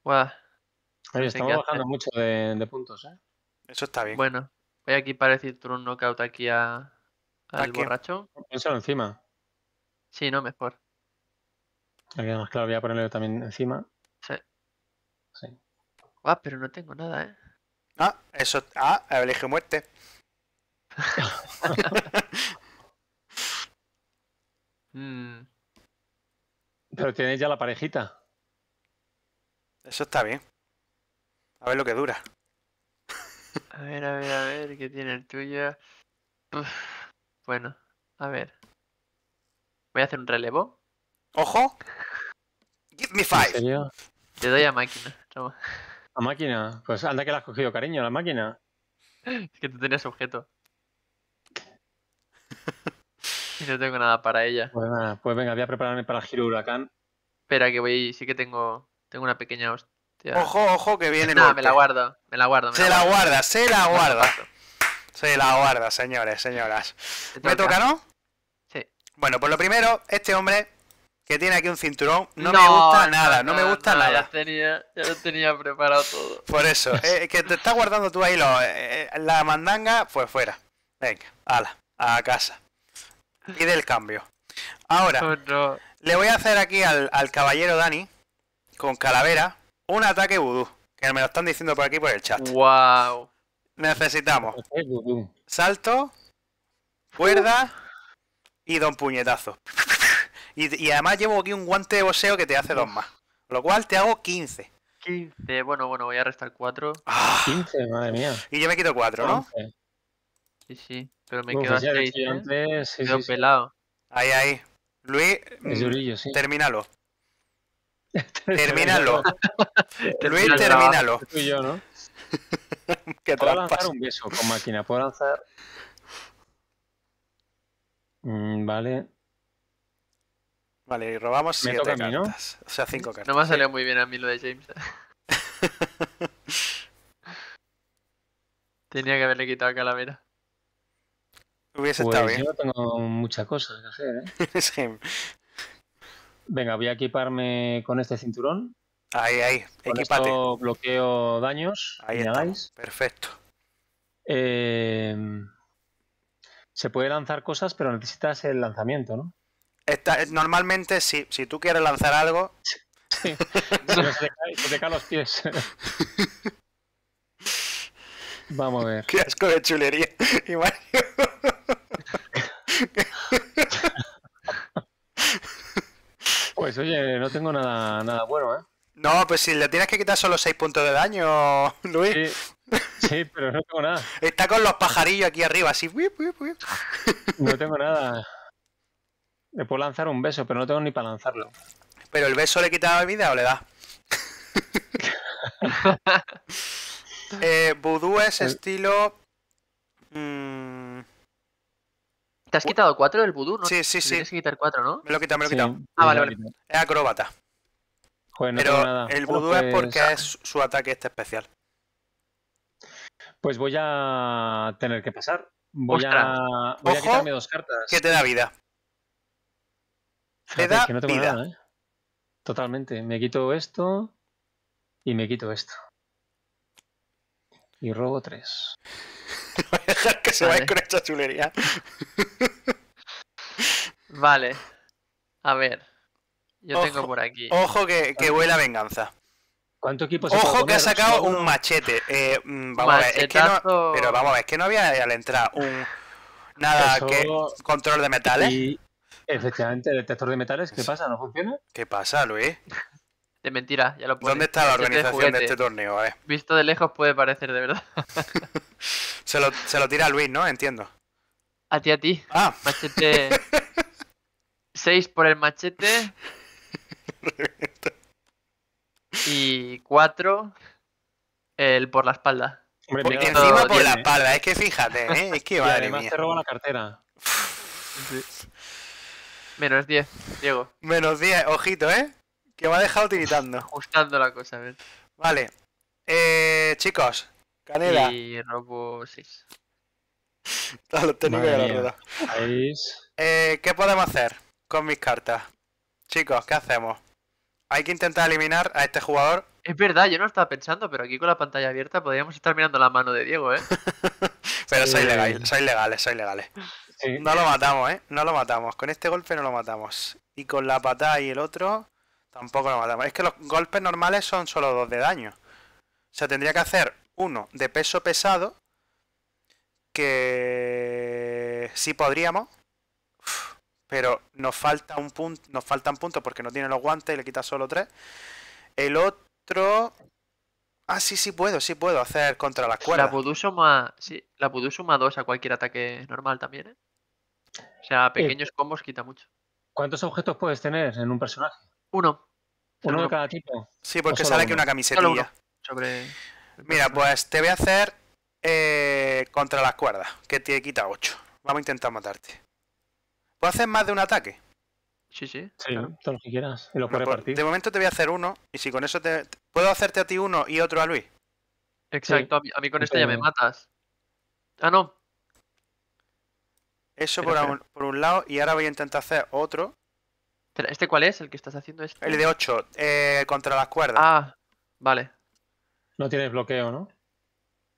Guau. estamos bajando mucho de, puntos, ¿eh? Eso está bien. Bueno, voy aquí para decir un knockout aquí a, al borracho. encima. Sí, no, mejor. Aquí además, claro, voy a ponerle también encima. Sí. Sí. Guau, ah, pero no tengo nada, ¿eh? Ah, eso. Ah, elegí muerte. Mm. Pero tenéis ya la parejita. Eso está bien. A ver lo que dura. A ver, a ver, a ver, ¿qué tiene el tuyo? Bueno, a ver. Voy a hacer un relevo. ¡Ojo! ¡Give me five! Te doy a máquina. ¿A máquina? Pues anda que la has cogido cariño, la máquina. Es que tú tenías objeto. y no tengo nada para ella. Pues pues venga, voy a prepararme para el giro huracán. Espera, que voy, sí que tengo tengo una pequeña hostia. Ojo, ojo, que viene. No, me la guardo, me la guardo. se la guarda, se la guarda. Se la guarda, señores, señoras. ¿Me toca, no? Sí. Bueno, pues lo primero, este hombre que tiene aquí un cinturón, no, me gusta nada, no, me gusta nada. Ya, tenía, lo tenía preparado todo. Por eso, eh, que te estás guardando tú ahí eh, eh, la mandanga, pues fuera. Venga, ala, a casa. Y del cambio. Ahora, oh, le voy a hacer aquí al caballero Dani con calavera un ataque vudú. Que me lo están diciendo por aquí por el chat. ¡Wow! Necesitamos pues salto, cuerda y don puñetazo. Y, además llevo aquí un guante de boxeo que te hace dos más. Lo cual te hago 15. 15, bueno, bueno, voy a restar 4. 15, ah. madre mía. Y yo me quito 4, ¿no? Sí, sí, pero me quedo así ¿eh? sí, sí, pelado. Ahí, ahí. Luis, mm, termínalo. Termínalo. Luis, termínalo. Tú y yo, ¿no? ¿Qué ¿Puedo lanzar un beso con máquina? ¿Puedo lanzar? Mm, vale. Vale, y robamos siete cartas. O sea, cinco cartas. No me ha salido muy bien a mí lo de James. Tenía que haberle quitado a Calavera. Hubiese pues estado bien. Yo tengo muchas cosas que hacer, ¿eh? Venga, voy a equiparme con este cinturón. Ahí, ahí, equipate. Esto bloqueo daños. Ahí está, Perfecto. Eh, se puede lanzar cosas, pero necesitas el lanzamiento, ¿no? normalmente, si, si tú quieres lanzar algo. Sí. se, te, los pies. Vamos a ver. Qué asco de chulería. Igual. Pues oye, no tengo nada, bueno, ¿eh? No, pues si le tienes que quitar solo 6 puntos de daño, Luis. Sí, pero no tengo nada. Está con los pajarillos aquí arriba, así. No tengo nada. Le puedo lanzar un beso, pero no tengo ni para lanzarlo. ¿Pero el beso le quita vida o le da? eh, vudú es estilo. Mm, ¿Te has quitado cuatro del Voodoo? Sí, sí, sí. Tienes que quitar 4, ¿no? Me lo he quitado, me lo he quitado. ah, vale, vale. Es acróbata. Joder, no Pero el Voodoo es porque es su ataque este especial. Pues voy a tener que pasar. Voy, a... voy a, quitarme dos cartas. Que te da vida. Te da vida. ¿eh? Totalmente. Me quito esto y me quito esto. Y robo 3. Voy a dejar que se vale. vaya con esta chulería. vale. A ver. Yo tengo por aquí. Ojo que, que huele venganza. ¿Cuánto equipo se Ojo que ha sacado un machete. Eh, mm, vamos a ver, pero vamos es que no había al entrar un. Nada, que control de metales. Y efectivamente, el detector de metales, ¿qué pasa? ¿No funciona? ¿Qué pasa, Luis? de mentira, ya lo ver. ¿Dónde está la organización de, este torneo? Visto de lejos puede parecer de verdad. se, lo, se, lo, tira a Luis, ¿no? Entiendo. A ti, a ti. Ah. Machete. 6 por el machete. y 4 el por la espalda. Porque encima por la espalda, es que fíjate, ¿eh? es que madre mía. te roba la cartera. Menos 10, Diego. Menos 10, ojito, ¿eh? que me ha dejado tiritando. Ajustando la cosa, a ver. Vale. Eh, chicos, Canela. Y Robo 6. Todos los técnicos de la rueda. Eh, ¿Qué podemos hacer con mis cartas? Chicos, ¿qué hacemos? Hay que intentar eliminar a este jugador. Es verdad, yo no estaba pensando, pero aquí con la pantalla abierta podríamos estar mirando la mano de Diego, ¿eh? pero sois legales, sois legales, sois legales. No lo matamos, ¿eh? No lo matamos. Con este golpe no lo matamos. Y con la patada y el otro... Tampoco matamos. Es que los golpes normales son solo dos de daño. O sea, tendría que hacer uno de peso pesado. Que sí podríamos. Pero nos falta un punto. Nos faltan puntos porque no tiene los guantes y le quita solo tres. El otro. Ah, sí, sí puedo, sí puedo hacer contra las cuerdas. La pudo suma, sí, la pudo suma dos a cualquier ataque normal también, ¿eh? O sea, pequeños combos quita mucho. ¿Cuántos objetos puedes tener en un personaje? Uno. Uno de cada tipo. Sí, porque sale aquí una camisetilla. Mira, pues te voy a hacer eh, contra las cuerdas, que te quita 8. Vamos a intentar matarte. ¿Puedo hacer más de un ataque? Sí, sí. Sí, todo quieras. Pues, de momento te voy a hacer uno, y si con eso te. ¿Puedo hacerte a ti uno y otro a Luis? Exacto, a, mí, con esto ya me matas. Ah, no. Eso por, por un lado, y ahora voy a intentar hacer otro ¿Este cuál es? ¿El que estás haciendo? Este? El de 8, eh, contra las cuerdas. Ah, vale. No tienes bloqueo, ¿no?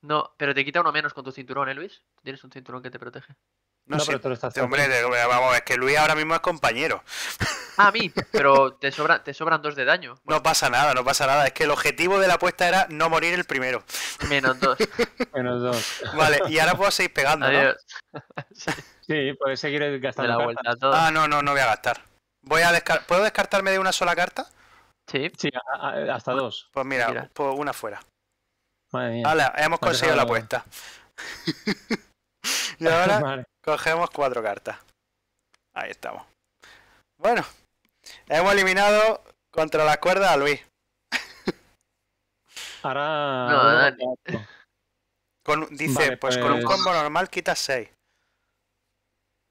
No, pero te quita uno menos con tu cinturón, ¿eh, Luis? Tienes un cinturón que te protege. No, pero tú lo estás hombre, vamos, es que Luis ahora mismo es compañero. Ah, a mí, pero te, sobra, te sobran dos de daño. no pasa nada, no pasa nada. Es que el objetivo de la apuesta era no morir el primero. Menos dos. menos dos. Vale, y ahora puedo seguir pegando, ¿no? Sí, puedes seguir gastando. La vuelta, Ah, no, no, no voy a gastar. Voy a ¿Puedo descartarme de una sola carta? Sí, sí, hasta pues, dos. Pues mira, pues una fuera. Hola, hemos conseguido la apuesta. y ahora cogemos cuatro cartas. Ahí estamos. Bueno, hemos eliminado contra la cuerda a Luis. ahora. dice, pues... con un pues combo normal quitas seis.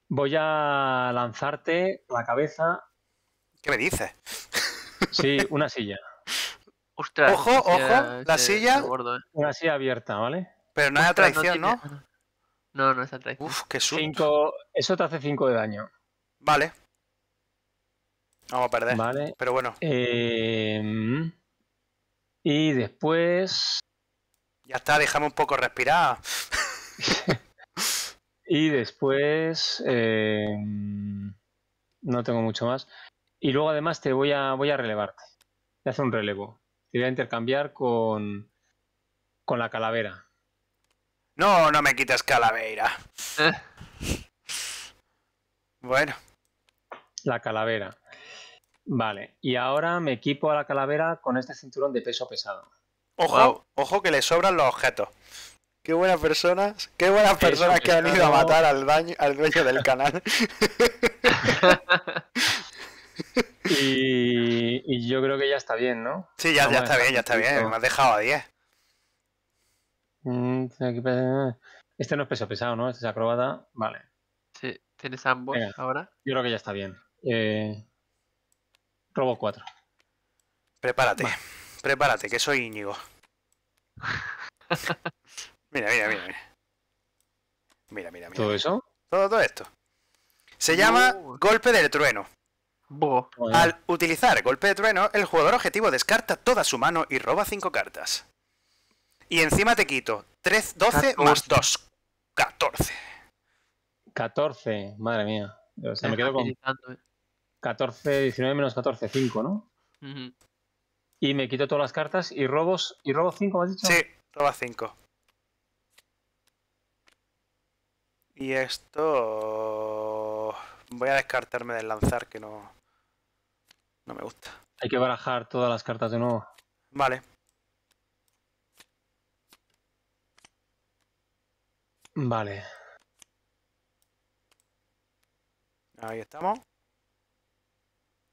Voy a lanzarte la cabeza ¿Qué me dices? Sí, una silla. ojo, ojo, la silla. Eh. Una silla abierta, ¿vale? Pero no es atracción, ¿no? ¿no? No, es atracción Uf, qué susto. Eso te hace 5 de daño. Vale. Vamos a perder. Vale. Pero bueno. Eh, y después. Ya está, déjame un poco respirar. y después. Eh, no tengo mucho más. Y luego además te voy a, voy a relevarte. Te un relevo. Te voy a intercambiar con, con la calavera. No, no me quites calavera. Bueno. La calavera. Vale, y ahora me equipo a la calavera con este cinturón de peso pesado. Ojo, ojo que le sobran los objetos. Qué buenas personas, qué buenas personas que han ido a matar al, al dueño del canal. y, yo creo que ya está bien, ¿no? Sí, ya, está bien, ya está bien. Me has dejado a 10. Mm, este no es peso pesado, ¿no? Este es acrobata. Vale. Sí, tienes ambos ahora. Yo creo que ya está bien. Eh, robo 4. Prepárate, prepárate, que soy Íñigo. mira, mira, mira, mira. Mira, mira, ¿Todo eso? Todo, todo esto. Se llama uh. Golpe del Trueno. Al utilizar golpe de trueno, el jugador objetivo descarta toda su mano y roba 5 cartas. Y encima te quito 3, 12 más 2, 14. 14, madre mía. me quedo con 14, 19 menos 14, 5, ¿no? Y me quito todas las cartas y robos. ¿Y robo 5, me has dicho? Sí, roba 5. Y esto. Voy a descartarme del lanzar que no. No me gusta. Hay que barajar todas las cartas de nuevo. Vale. Vale. Ahí estamos.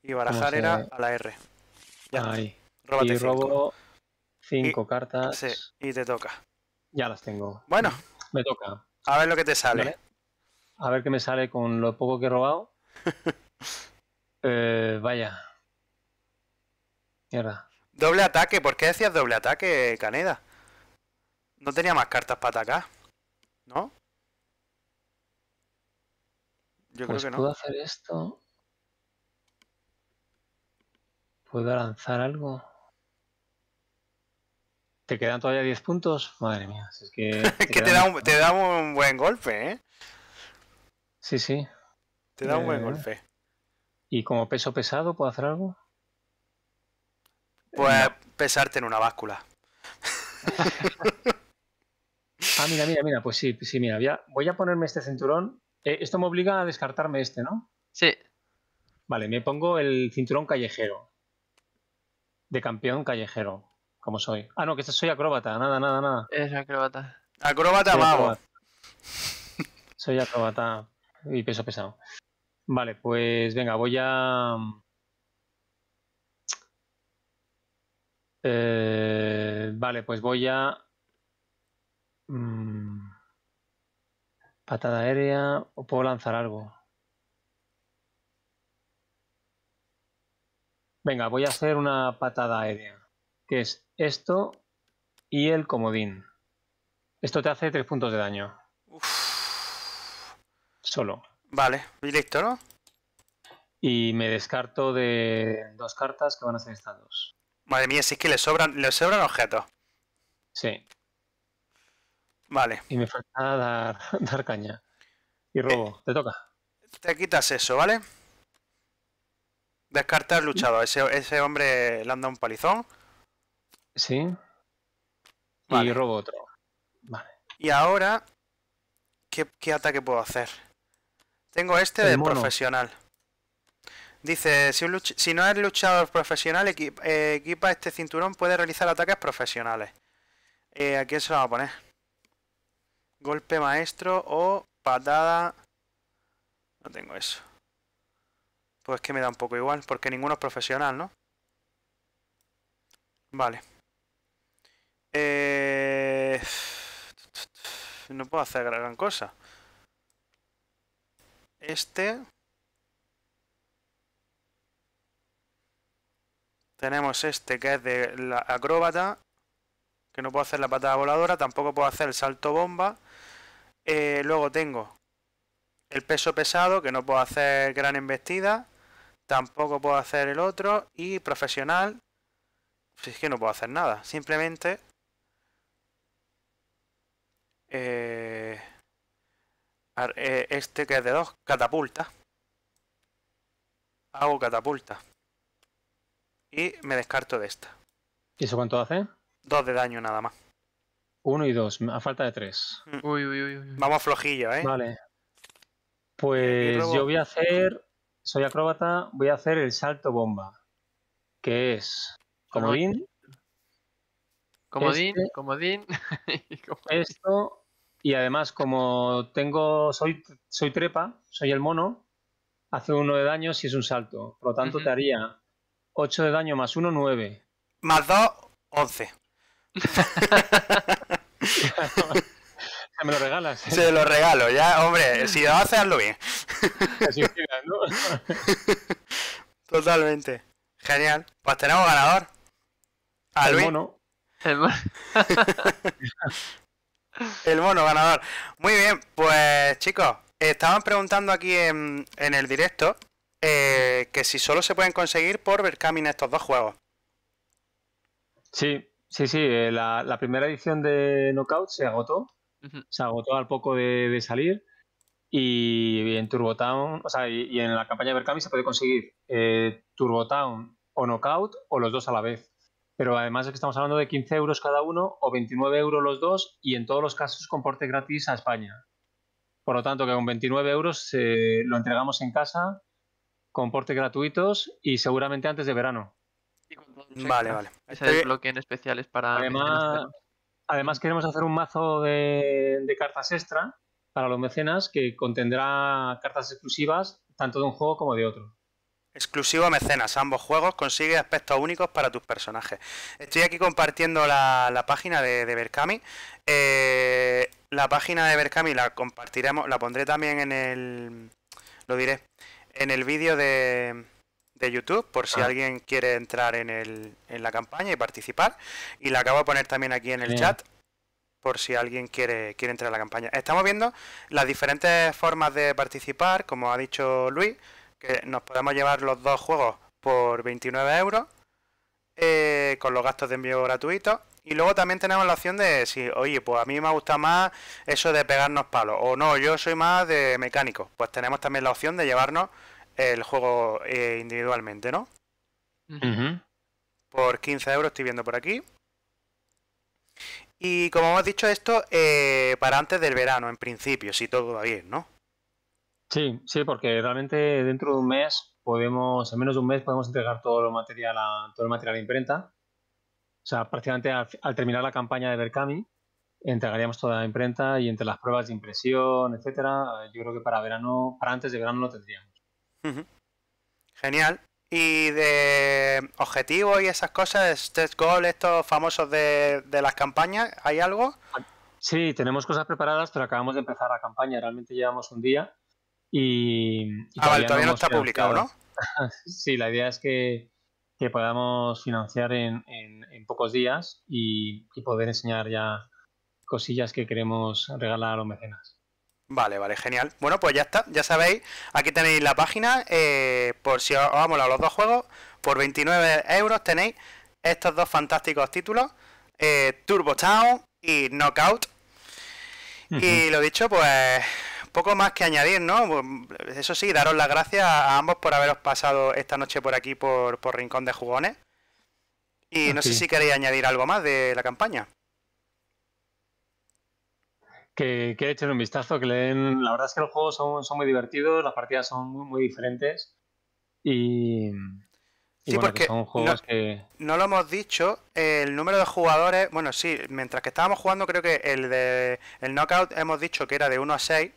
Y barajar era a la R. Ya Ahí. y cinco. robo cinco cartas. Sí, y te toca. Ya las tengo. Bueno. Me toca. A ver lo que te sale. A ver qué me sale con lo poco que he robado. Eh, vaya. Doble ataque, ¿por qué decías doble ataque, Caneda? No tenía más cartas para atacar, ¿no? Yo creo pues que no. Puedo hacer esto. ¿Puedo lanzar algo? ¿Te quedan todavía 10 puntos? Madre mía, es que. Te da, un, te da, un, buen golpe, ¿eh? Sí, sí. Te da un buen eh, golpe. ¿Y como peso pesado puedo hacer algo? Pues pesarte en una báscula. ah, mira, mira, mira, pues sí, sí, mira, voy a ponerme este cinturón. Eh, esto me obliga a descartarme este, ¿no? Sí. Vale, me pongo el cinturón callejero. De campeón callejero, como soy. Ah, no, que soy acróbata, nada, nada, nada. Es acróbata. Acróbata vamos Soy acróbata y peso pesado. Vale, pues venga, voy a Eh, vale, pues voy a... Mm, patada aérea o puedo lanzar algo. Venga, voy a hacer una patada aérea, que es esto y el comodín. Esto te hace tres puntos de daño. Solo. Vale, directo, ¿no? Y me descarto de dos cartas que van a ser estas dos. Madre mía, si es que le sobran, le sobran objetos. Sí. Vale. Y me falta dar, caña. Y eh, robo, te toca. Te quitas eso, ¿vale? Descartas luchado. Ese, ese hombre le anda un palizón. Sí. Y robo otro. Vale. Y ahora, ¿qué, ataque puedo hacer? Tengo este de profesional. Dice, si, no es luchador profesional, eh, equipa este cinturón, puede realizar ataques profesionales. Aquí eh, ¿A quién se lo va a poner? Golpe maestro o patada... No tengo eso. Pues que me da un poco igual, porque ninguno es profesional, ¿no? Vale. Eh, no puedo hacer gran cosa. Este... Tenemos este que es de la acróbata, que no puedo hacer la patada voladora, tampoco puedo hacer el salto bomba. Eh, luego tengo el peso pesado, que no puedo hacer gran embestida, tampoco puedo hacer el otro, y profesional, si es que no puedo hacer nada, simplemente... Eh, eh, este que es de dos, catapulta. Hago catapulta. Y me descarto de esta. ¿Y eso cuánto hace? Dos de daño nada más. Uno y dos, a falta de tres. Mm. Uy, uy, uy, Vamos flojillo, ¿eh? Vale. Pues yo voy a hacer. Soy acróbata, voy a hacer el salto bomba. Que es. Comodín. Comodín, este, como comodín. esto. Y además, como tengo. Soy, soy trepa, soy el mono. Hace uno de daño si es un salto. Por lo tanto, te haría 8 de daño más 1, 9. Más 2, 11. ¿Me lo regalas? ¿eh? Se lo regalo, ya, hombre, si lo haces, hazlo bien. Totalmente. Genial. Pues tenemos ganador. El mono. El mono. ganador. Muy bien, pues chicos, estaban preguntando aquí en, en el directo eh, que si solo se pueden conseguir por Berkami estos dos juegos. Sí, sí, sí. Eh, la, primera edición de Knockout se agotó. Se agotó al poco de, salir. Y en Turbotown, o sea, y, en la campaña de Berkami se puede conseguir eh, Turbotown o Knockout o los dos a la vez. Pero además es que estamos hablando de 15 euros cada uno o 29 euros los dos y en todos los casos con porte gratis a España. Por lo tanto, que con 29 euros eh, lo entregamos en casa con gratuitos y seguramente antes de verano. Vale, vale. Ese en especiales para... Además, queremos hacer un mazo de, cartas extra para los mecenas que contendrá cartas exclusivas tanto de un juego como de otro. Exclusivo a mecenas. Ambos juegos consigue aspectos únicos para tus personajes. Estoy aquí compartiendo la, página de, de Berkami. Eh, la página de Berkami la compartiremos, la pondré también en el... Lo diré en el vídeo de, de YouTube, por si alguien quiere entrar en, el, en la campaña y participar. Y la acabo de poner también aquí en el chat, por si alguien quiere, quiere entrar a la campaña. Estamos viendo las diferentes formas de participar, como ha dicho Luis, que nos podemos llevar los dos juegos por 29 euros, eh, con los gastos de envío gratuitos. Y luego también tenemos la opción de si, oye, pues a mí me gusta más eso de pegarnos palos. O no, yo soy más de mecánico. Pues tenemos también la opción de llevarnos el juego eh, individualmente, ¿no? Por 15 euros estoy viendo por aquí. Y como hemos dicho esto, eh, para antes del verano, en principio, si todo va bien, ¿no? Sí, sí, porque realmente dentro de un mes podemos, en menos de un mes podemos entregar todo, el material a, todo el material a imprenta o sea, prácticamente al, terminar la campaña de Berkami, entregaríamos toda la imprenta y entre las pruebas de impresión, etcétera, eh, yo creo que para verano, para antes de verano lo tendríamos. Genial. Y de objetivos y esas cosas, test goal, estos famosos de, las campañas, ¿hay algo? Sí, tenemos cosas preparadas, pero acabamos de empezar la campaña, realmente llevamos un día y... ah, todavía no está publicado, ¿no? sí, la idea es que que podamos financiar en, en, pocos días y, poder enseñar ya cosillas que queremos regalar a los mecenas. Vale, vale, genial. Bueno, pues ya está, ya sabéis, aquí tenéis la página, eh, por si os, vamos a los dos juegos, por 29 euros tenéis estos dos fantásticos títulos, eh, Turbo Town y Knockout. Y lo dicho, pues poco más que añadir, ¿no? Eso sí, daros las gracias a ambos por haberos pasado esta noche por aquí, por, Rincón de Jugones. Y no sé si queréis añadir algo más de la campaña. Que, que echen un vistazo, que leen. La verdad es que los juegos son, muy divertidos, las partidas son muy, diferentes. Y. sí, porque son juegos no, que... no lo hemos dicho, el número de jugadores, bueno, sí, mientras que estábamos jugando creo que el de el knockout hemos dicho que era de 1 a 6,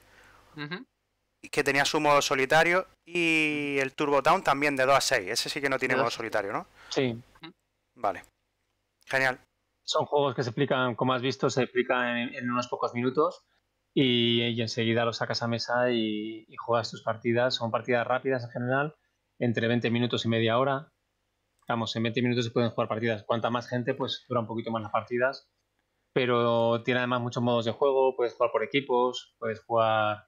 que tenía su modo solitario, y el Turbo Town también de 2 a 6. Ese sí que no tiene modo solitario, ¿no? Sí. Vale. Genial. Son juegos que se explican, como has visto, se explican en, unos pocos minutos y, enseguida los sacas a mesa y, y juegas tus partidas. Son partidas rápidas en general, entre 20 minutos y media hora. Vamos, en 20 minutos se pueden jugar partidas. Cuanta más gente, pues dura un poquito más las partidas. Pero tiene además muchos modos de juego. Puedes jugar por equipos, puedes jugar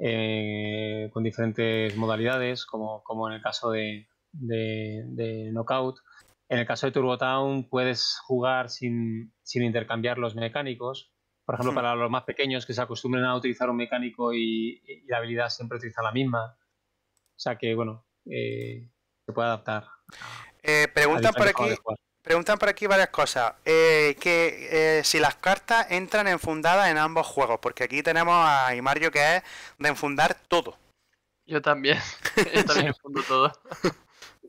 eh, con diferentes modalidades, como, en el caso de, Knockout. En el caso de Turbotown puedes jugar sin, intercambiar los mecánicos. Por ejemplo, hmm. para los más pequeños que se acostumbren a utilizar un mecánico y, la habilidad siempre utiliza la misma. O sea que, bueno, eh, se puede adaptar. Eh, preguntan por aquí Preguntan por aquí varias cosas. Eh, que eh, si las cartas entran enfundadas en ambos juegos, porque aquí tenemos a Imario que es de enfundar todo. Yo también. Yo también enfundo todo.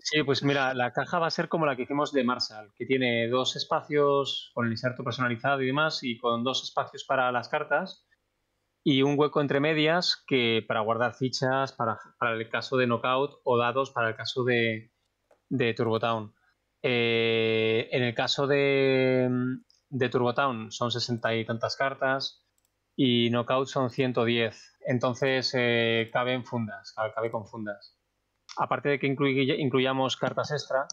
Sí, pues mira, la caja va a ser como la que hicimos de Marshall, que tiene dos espacios con el inserto personalizado y demás, y con dos espacios para las cartas, y un hueco entre medias que para guardar fichas para, el caso de knockout o dados para el caso de, de Turbo Town. Eh, en el caso de, mm, de TurboTown son 60 y tantas cartas y Knockout son 110. Entonces eh, cabe en fundas, cabe con fundas. Aparte de que incluyamos cartas extra,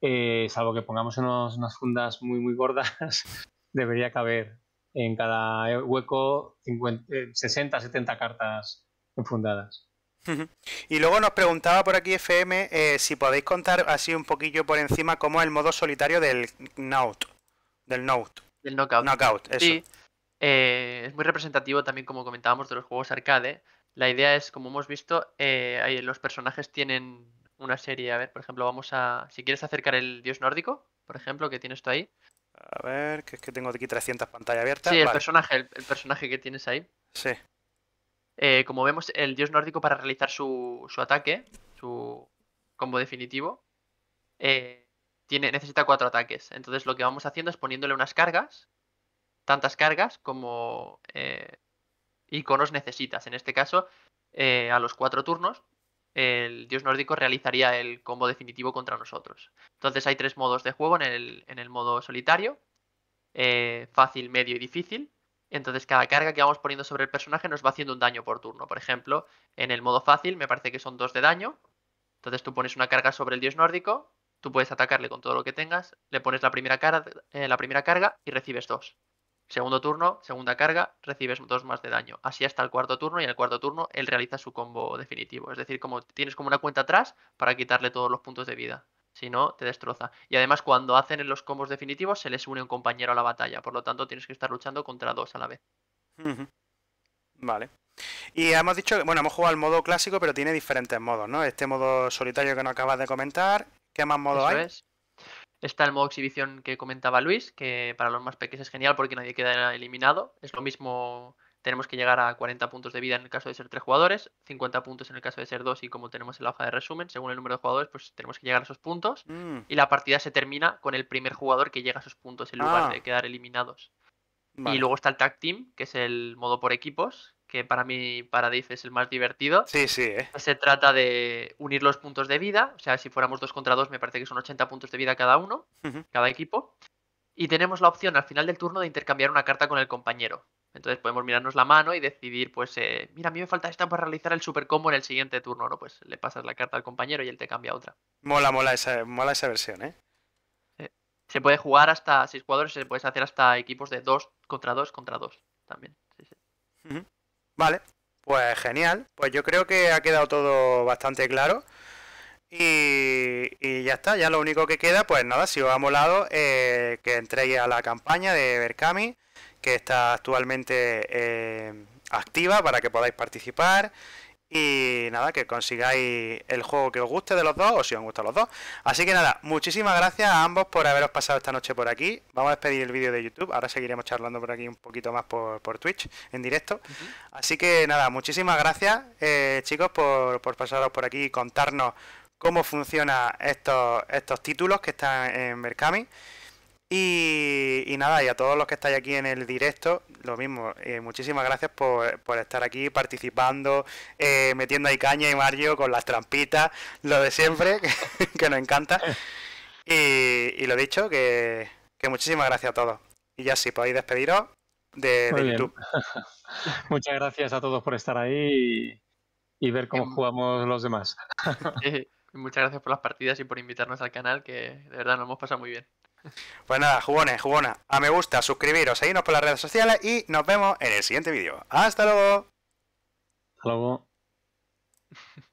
eh, salvo que pongamos unas fundas muy, muy gordas, debería caber en cada hueco 50, 60, 70 cartas enfundadas. Y luego nos preguntaba por aquí FM eh, si podéis contar así un poquillo por encima cómo es el modo solitario del Knockout. Del Knockout. Del Knockout. Eh, es muy representativo también, como comentábamos, de los juegos arcade. La idea es, como hemos visto, eh, los personajes tienen una serie. A ver, por ejemplo, vamos a. Si quieres acercar el dios nórdico, por ejemplo, que tienes esto ahí. A ver, que es que tengo aquí 300 pantallas abiertas. Sí, el personaje, el personaje que tienes ahí. Sí. Eh, como vemos, el dios nórdico para realizar su, su ataque, su combo definitivo, eh, tiene, necesita cuatro ataques. Entonces lo que vamos haciendo es poniéndole unas cargas, tantas cargas como eh, iconos necesitas. En este caso, a los cuatro turnos, el dios nórdico realizaría el combo definitivo contra nosotros. Entonces hay tres modos de juego en el, en el modo solitario, fácil, medio y difícil. Entonces cada carga que vamos poniendo sobre el personaje nos va haciendo un daño por turno. Por ejemplo, en el modo fácil me parece que son dos de daño. Entonces tú pones una carga sobre el dios nórdico, tú puedes atacarle con todo lo que tengas, le pones la primera, eh, la primera carga y recibes dos. Segundo turno, segunda carga, recibes dos más de daño. Así hasta el cuarto turno y en el cuarto turno él realiza su combo definitivo. Es decir, como tienes como una cuenta atrás para quitarle todos los puntos de vida. Si no, te destroza. Y además, cuando hacen los combos definitivos, se les une un compañero a la batalla. Por lo tanto, tienes que estar luchando contra dos a la vez. Vale. Y hemos dicho, bueno, hemos jugado al modo clásico, pero tiene diferentes modos, ¿no? Este modo solitario que nos acabas de comentar. ¿Qué más modos hay? Está el modo exhibición que comentaba Luis, que para los más pequeños es genial porque nadie queda eliminado. Es lo mismo tenemos que llegar a 40 puntos de vida en el caso de ser 3 jugadores, 50 puntos en el caso de ser 2 y como tenemos en la hoja de resumen, según el número de jugadores, pues tenemos que llegar a esos puntos mm. y la partida se termina con el primer jugador que llega a esos puntos en lugar ah. de quedar eliminados. Y luego está el tag team, que es el modo por equipos, que para mí, para Dave, es el más divertido. Sí, sí. Eh. Pues se trata de unir los puntos de vida, o sea, si fuéramos dos contra 2 me parece que son 80 puntos de vida cada uno, cada equipo. Y tenemos la opción al final del turno de intercambiar una carta con el compañero. Entonces podemos mirarnos la mano y decidir, pues, eh, mira, a mí me falta esta para realizar el super combo en el siguiente turno, ¿no? Pues le pasas la carta al compañero y él te cambia otra. Mola, mola esa, mola esa versión, ¿eh? se puede jugar hasta seis jugadores, se puede hacer hasta equipos de dos contra dos contra dos, también. Vale, pues genial. Pues yo creo que ha quedado todo bastante claro. Y, ya está, ya lo único que queda, pues nada, si os ha molado, eh, que entréis a la campaña de Berkami, que está actualmente eh, activa para que podáis participar. Y nada, que consigáis el juego que os guste de los dos o si os gustan los dos. Así que nada, muchísimas gracias a ambos por haberos pasado esta noche por aquí. Vamos a despedir el vídeo de YouTube. Ahora seguiremos charlando por aquí un poquito más por, por Twitch en directo. Así que nada, muchísimas gracias eh, chicos por, pasaros por aquí y contarnos cómo funcionan estos, estos títulos que están en Mercami. Y, nada, y a todos los que estáis aquí en el directo, lo mismo, eh, muchísimas gracias por, estar aquí participando, eh, metiendo ahí caña y Mario con las trampitas, lo de siempre, que, nos encanta. Y, lo dicho, que, muchísimas gracias a todos. Y ya sí, podéis despediros de, YouTube. Muchas gracias a todos por estar ahí y, y ver cómo em, jugamos los demás. Muchas gracias por las partidas y por invitarnos al canal, que de verdad nos hemos pasado muy bien. Pues nada, jugones, jugona, a ah, me gusta, suscribiros, seguirnos por las redes sociales y nos vemos en el siguiente vídeo. ¡Hasta luego! Hasta luego.